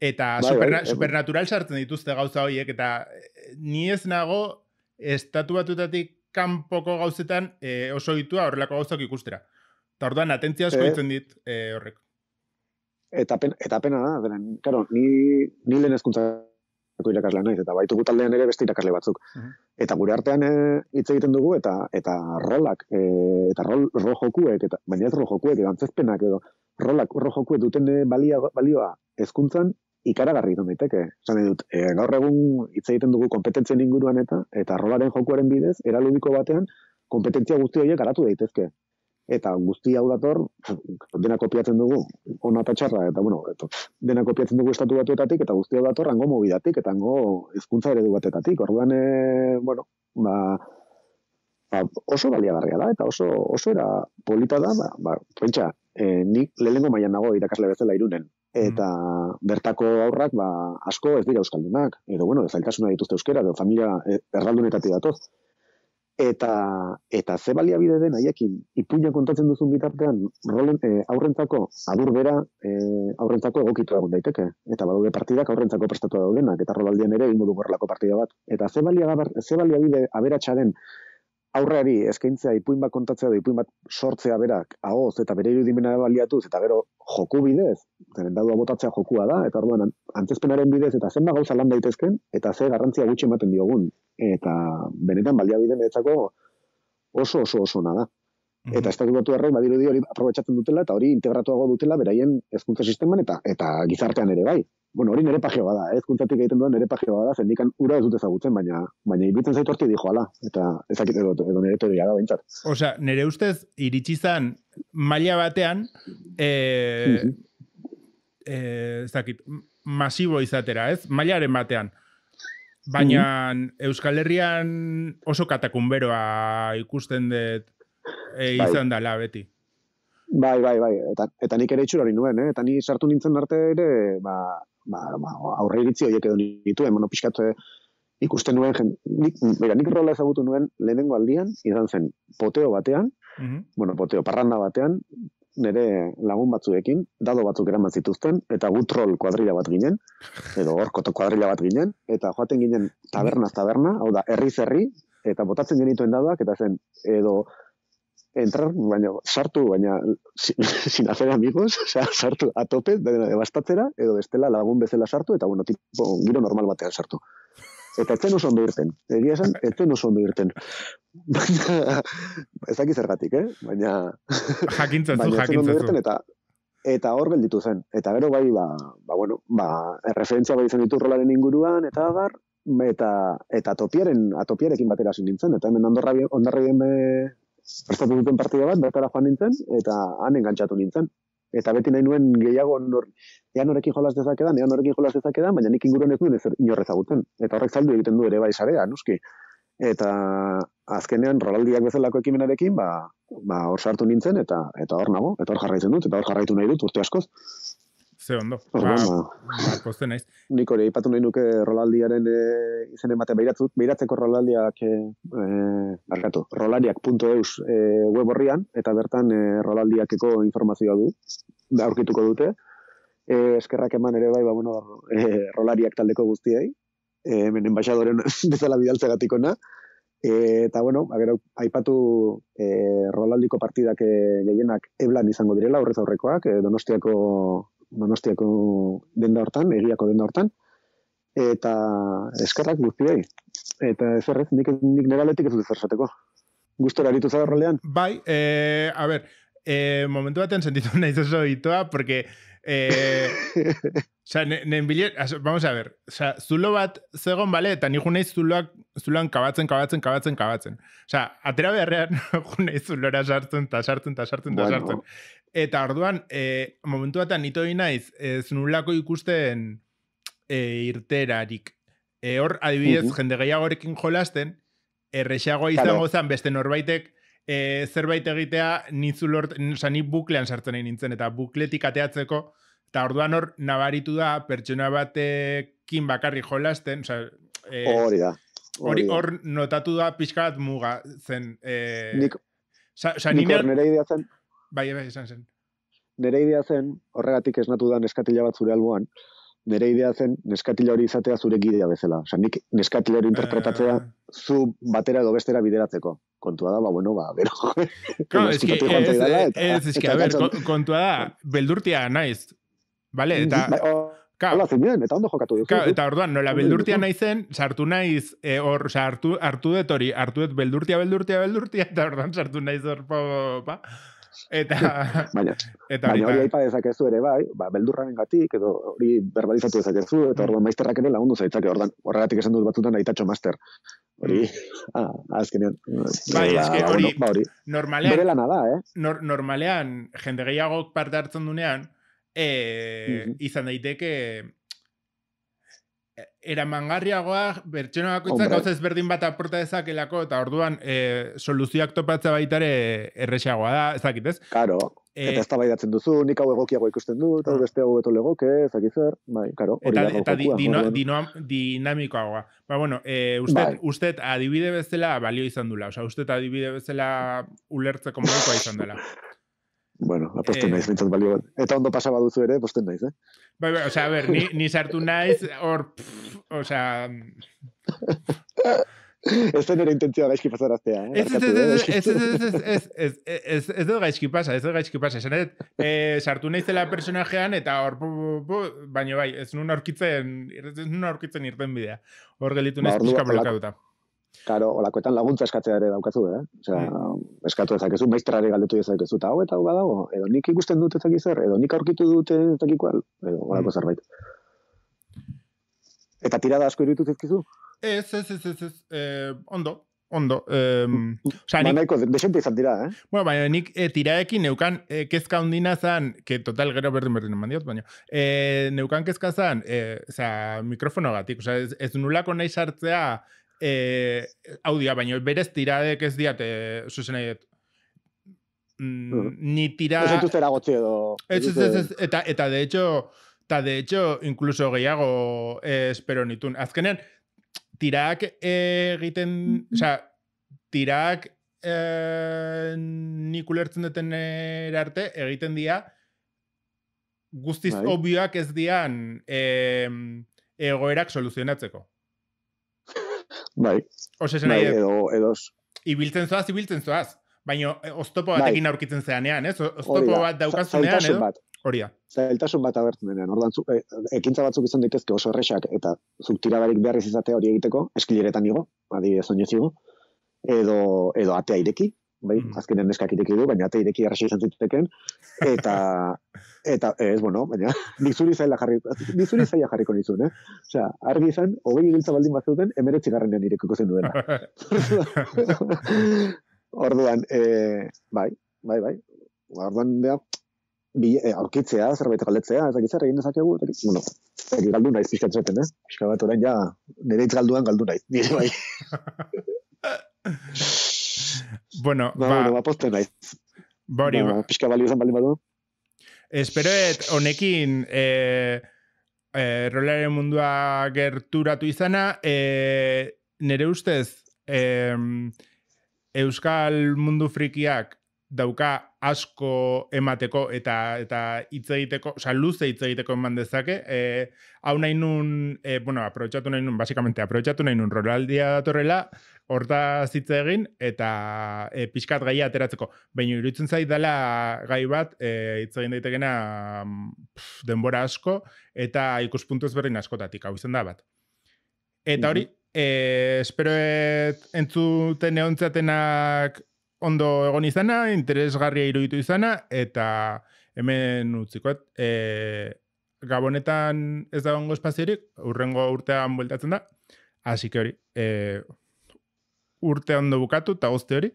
Eta bai, bai, supernatural sartzen dituzte gauza horiek, eta eh, ni ez nago, estatu batutatik kanpoko gauzetan e, oso ditua horrelako gauzak ikustera. Eta orduan atentzia asko dit e, horrek. Eta, pen, eta pena da, beren, karo, ni, ni lehen ezkuntza eko irakaslea naiz, eta baitu taldean ere beste irakasle batzuk. Mhm. Eta gure artean e, hitz egiten dugu, eta eta rolak, e, eta rol, rol jokuek, eta, baina ez edo antzezpenak, rolak jokuek duten balia, balioa ezkuntzan, ikaragarri izan daiteke. Zan dut, eh, gaur egun hitz egiten dugu kompetentzien inguruan eta eta rolaren jokuaren bidez, eraludiko batean, kompetentzia guzti horiek garatu daitezke. Eta guztia hau dator, dena kopiatzen dugu, ona eta eta bueno, eto, dena kopiatzen dugu estatu batuetatik, eta guzti hau dator, hango mobidatik, eta hango ezkuntza eredu batetatik. Orduan, e, bueno, ba, ba, oso baliagarria da, eta oso, oso era polita da, ba, ba pentsa, e, eh, ni lehenengo maian nago irakasle bezala irunen. Eta mm. bertako aurrak, ba, asko ez dira euskaldunak, edo bueno, ez zailtasuna dituzte euskera, edo familia e, erraldunetatik datoz. Eta, eta ze baliabide den haiekin, ipuina kontatzen duzu bitartean, rolen, e, aurrentzako, adur bera, e, aurrentzako egokitu daiteke. Eta badaude partidak aurrentzako prestatu daudenak, eta rolaldian ere, ingo gorlako partida bat. Eta ze baliabide aberatxaren, balia aurreari eskaintzea ipuin bat kontatzea da ipuin bat sortzea berak ahoz eta bere irudimena baliatuz eta gero joku bidez, zeren dadua botatzea jokua da, eta orduan antzezpenaren bidez eta zenba gauza lan daitezken, eta ze garrantzia gutxi ematen diogun, eta benetan baliabide oso oso oso nada. Eta estatu batu badiru badirudi hori aprobetsatzen dutela eta hori integratuago dutela beraien ezkuntza sisteman eta eta gizartean ere bai. Bueno, hori nere pajeo bada, eh? ezkuntzatik egiten duen nere pajeo bada, zendikan ura ez dut ezagutzen, baina baina ibiltzen zaitu hortik dijo ala, eta ezakite dut edo nere teoria da O nere ustez iritsi zan maila batean eh eh ezakit masibo izatera, ez? Mailaren batean. Baina Euskal Herrian oso katakunberoa ikusten dut e, izan da, beti. Bai, bai, bai, eta, eta nik ere itxura hori nuen, eh? eta ni sartu nintzen arte ere, ba, ba, ba aurre iritzi horiek edo nituen, mono pixkatu eh, ikusten nuen, jen, nik, bera, nik rola ezagutu nuen lehenengo aldian, izan zen poteo batean, mhm. bueno, poteo parranda batean, nire lagun batzuekin, dado batzuk eraman zituzten, eta gutrol troll kuadrila bat ginen, edo horkoto kuadrila bat ginen, eta joaten ginen taberna taberna, hau da, herri zerri, eta botatzen genituen dadoak, eta zen, edo, entrar, baina sartu, baina sin hacer amigos, o sea, sartu a tope, dena edo bestela lagun bezala sartu, eta bueno, tipo, giro normal batean sartu. Eta etzen oso ondo irten, egia esan, etzen oso ondo irten. Ez dakiz eh? Baina... Jakintzatzu, zu, Eta, eta hor gelditu zen. Eta gero bai, ba, ba bueno, ba, referentzia bai zen ditu rolaren inguruan, eta agar, eta, eta topiaren, atopiarekin batera zin Eta hemen ondorra bien prestatu duten partida bat, bertara joan nintzen, eta han engantzatu nintzen. Eta beti nahi nuen gehiago nor, ea norekin jolaz dezakedan, ea jolaz baina nik inguruen ez nuen ez inorrezagutzen. Eta horrek zaldu egiten du ere bai sarea, nuski. Eta azkenean rolaldiak bezalako ekimenarekin, ba, ba hor sartu nintzen, eta eta hor nago, eta hor jarraitzen dut, eta hor jarraitu nahi dut urte askoz. Ze ondo. Ba, ba naiz. Nik hori aipatu nahi nuke Rolaldiaren e, izen emate beiratzuk, beiratzeko Rolaldiak e, barkatu. Rolaldiak.eus web horrian eta bertan e, Rolaldiakeko informazioa du. Da aurkituko dute. E, eskerrak eman ere bai, ba bueno, e, Rolariak taldeko guztiei. Eh, hemen enbaixadoren bezala bidaltzegatikona. eta bueno, agero, ba, aipatu e, Rolaldiko partidak e, gehienak eblan izango direla, horrez aurrekoak, Donostiako Donostiako denda hortan, egiako denda hortan, eta eskerrak guztiei. Eta ez errez, nik, nik ez dut zerzateko. Guztora aritu zara rolean? Bai, e, a ber, e, momentu batean sentitu nahi zozo ditoa, porque... E, o sea, vamos a ver, o zulo bat zegon bale, eta nik junei zuloak, zuloan kabatzen, kabatzen, kabatzen, kabatzen. O atera beharrean junei zulora sartzen, eta tasartzen, eta bueno. Eta orduan, e, momentu batean nito naiz, ez nulako ikusten e, irterarik. E, hor, adibidez, uh -huh. jende gehiagorekin jolasten, errexeagoa izango zen beste norbaitek, e, zerbait egitea nizu lort, sani buklean sartzen egin nintzen, eta bukletik ateatzeko, eta orduan hor, nabaritu da, pertsona batekin bakarri jolasten, oza, e, hori da. Hori, hor notatu da pixka bat muga zen. E, nik, sa, sa, nik nire... zen, Bai, bai, izan zen. Nere idea zen, horregatik esnatu da neskatila bat zure alboan, nere idea zen neskatila hori izatea zure gidea bezala. Osa, nik neskatila hori interpretatzea ah. zu batera edo bestera bideratzeko. Kontua da, ba, bueno, ba, bero. Claro, no, ez, ez, a ver, kontua da, beldurtia naiz. Vale, eta... Bai, Ka, Hola, zinien, eta ondo jokatu duzu. eta orduan, nola beldurtia nahi zen, sartu naiz, e, hor, hartu, hartu detori, hartu det beldurtia, beldurtia, beldurtia, eta orduan sartu naiz hor, pa, Eta, baina, eta baina hori aipa dezakezu ere bai, ba, beldurra edo hori berbalizatu dezakezu, eta orduan maizterrak ere lagundu zaitzake, ordan horregatik esan dut batzutan aitatxo master. Hori, mm. ah, azkenean. Bai, ba, eske, ba, hori, ba, hori, da, eh? Nor, normalean, jende gehiago parte hartzen dunean, e, mm -hmm. izan daiteke eramangarriagoa bertsona bakoitzak gauza ezberdin bat aporta dezakelako eta orduan e, soluzioak topatza baita ere erresagoa da, ez dakit, ez? Claro. E, eh, eta ez tabaidatzen duzu, nik hau egokiago ikusten du, eta ah. beste hau beto legoke, ez dakit zer, bai, karo, eta, eta di, Ba, bueno, e, eh, ustet, bai. adibide bezala balio izan dula, oza, ustet adibide bezala ulertzeko moduko izan dela. Bueno, aposten eh, naiz, mintzat balio bat. Eta ondo pasa bat duzu ere, aposten naiz, eh? Bai, bai, oza, a ber, ni, ni sartu naiz, or, pff, oza... Sea... Ez da nire intentzioa gaizki pasaraztea, eh? eh? Ez, ez, ez, ez, ez, ez, ez, ez, ez, ez, ez, ez, gaizki pasa, ez, ez, gaizki pasa. Esan ez, eh, sartu naiz dela personajean, eta or, pu, pu, pu, baino bai, ez nun aurkitzen, ez nun aurkitzen irten bidea. Hor gelitu naiz, piskamelokaduta. Ba, Karo, olakoetan laguntza eskatzea ere daukazu, eh? Osea, bai. eskatu ezakezu, maistrare galdetu ezakezu, eta hau eta hau badago, edo nik ikusten dut ezakiz zer, edo nik aurkitu dut ezakikoal, edo olako mm. zerbait. Eta tirada asko iruditu zizkizu? Ez, ez, ez, ez, ez, eh, ondo, ondo. Eh, osea, ba, nik... desente izan tira. eh? Bueno, baina nik eh, tiraekin neukan eh, kezka ondina zan, que total gero berdin berdin eman diot, baina eh, neukan kezka zan, e, mikrofono gatik, ez, ez nulako nahi sartzea, eh, hau baina berez tiradek ez diate, zuzen egin, mm, mm-hmm. ni tira... Ez eragotzi edo... Ez, ez, eta, eta de hecho, eta de hecho, incluso gehiago eh, espero nitun. Azkenen, tirak egiten, eh, tirak eh, nik ulertzen duten erarte, egiten dia guztiz bai. obioak ez dian eh, egoerak soluzionatzeko bai. Ose zen bai, edo, edo. Ibiltzen zoaz, ibiltzen zoaz. Baina eh, oztopo batekin bai. aurkitzen zeanean, ez? Oztopo bat daukazunean, edo? Bat. Horia. Zailtasun bat abertzen denean. Ordan, eh, ekintza batzuk izan daitezke oso erresak eta zuk tirabarik beharriz izatea hori egiteko, eskileretan igo, adibidez ez igo, edo, edo atea ireki, bai, mm. azkenen neskak ireki du, baina ate ireki arrasio izan zituteken, eta, eta, ez, bueno, baina, nizuri zaila jarri, nizuri zaila jarriko nizun, eh? Osea, argi izan, hogei ibiltza baldin bat zeuden, emeretzi txigarren nireko zen duena. Orduan, e, bai, bai, bai, orduan, bea, bi, eh, aurkitzea, zerbait galdetzea, ez dakitzea, regin dezakegu, eta, bueno, egin galdu nahi, zizkatzeten, eh? Eskabat, orain, ja, nire itz galduan galdu nahi, nire bai. bueno, ba, ba, ba, naiz. ba, ba. pixka izan bali badu. Esperoet, honekin, e, e, mundua gerturatu izana, e, eh, nere ustez, e, euskal mundu frikiak dauka asko emateko eta eta hitz egiteko, osea luze hitz egiteko eman dezake. Eh, hau nahi nun, e, bueno, aprovechatu nahi nun, basicamente aprovechatu nahi nun Roraldia Torrela, horta zitza egin eta e, pixkat gaia ateratzeko. Baina iruditzen zait dela gai bat, e, eh, itza egin daitekena denbora asko eta ikuspuntuz berri askotatik hau izan da bat. Eta hori, e, espero et, entzuten eontzatenak ondo egon izana, interesgarria iruditu izana, eta hemen utziko, e, gabonetan ez da ongo espaziorik, urrengo urtean bueltatzen da, hasi hori, e, urte ondo bukatu, eta guzti hori,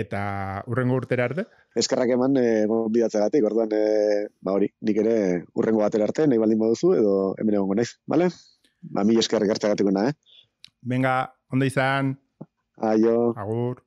eta urrengo urtera arte. Eskarrak eman e, bidatzeagatik, orduan, e, ba hori, nik ere urrengo batera arte, nahi baldin moduzu edo hemen egongo naiz, bale? Ba, mi eskerrik hartzeagatik eh? Venga, ondo izan. Aio. Agur.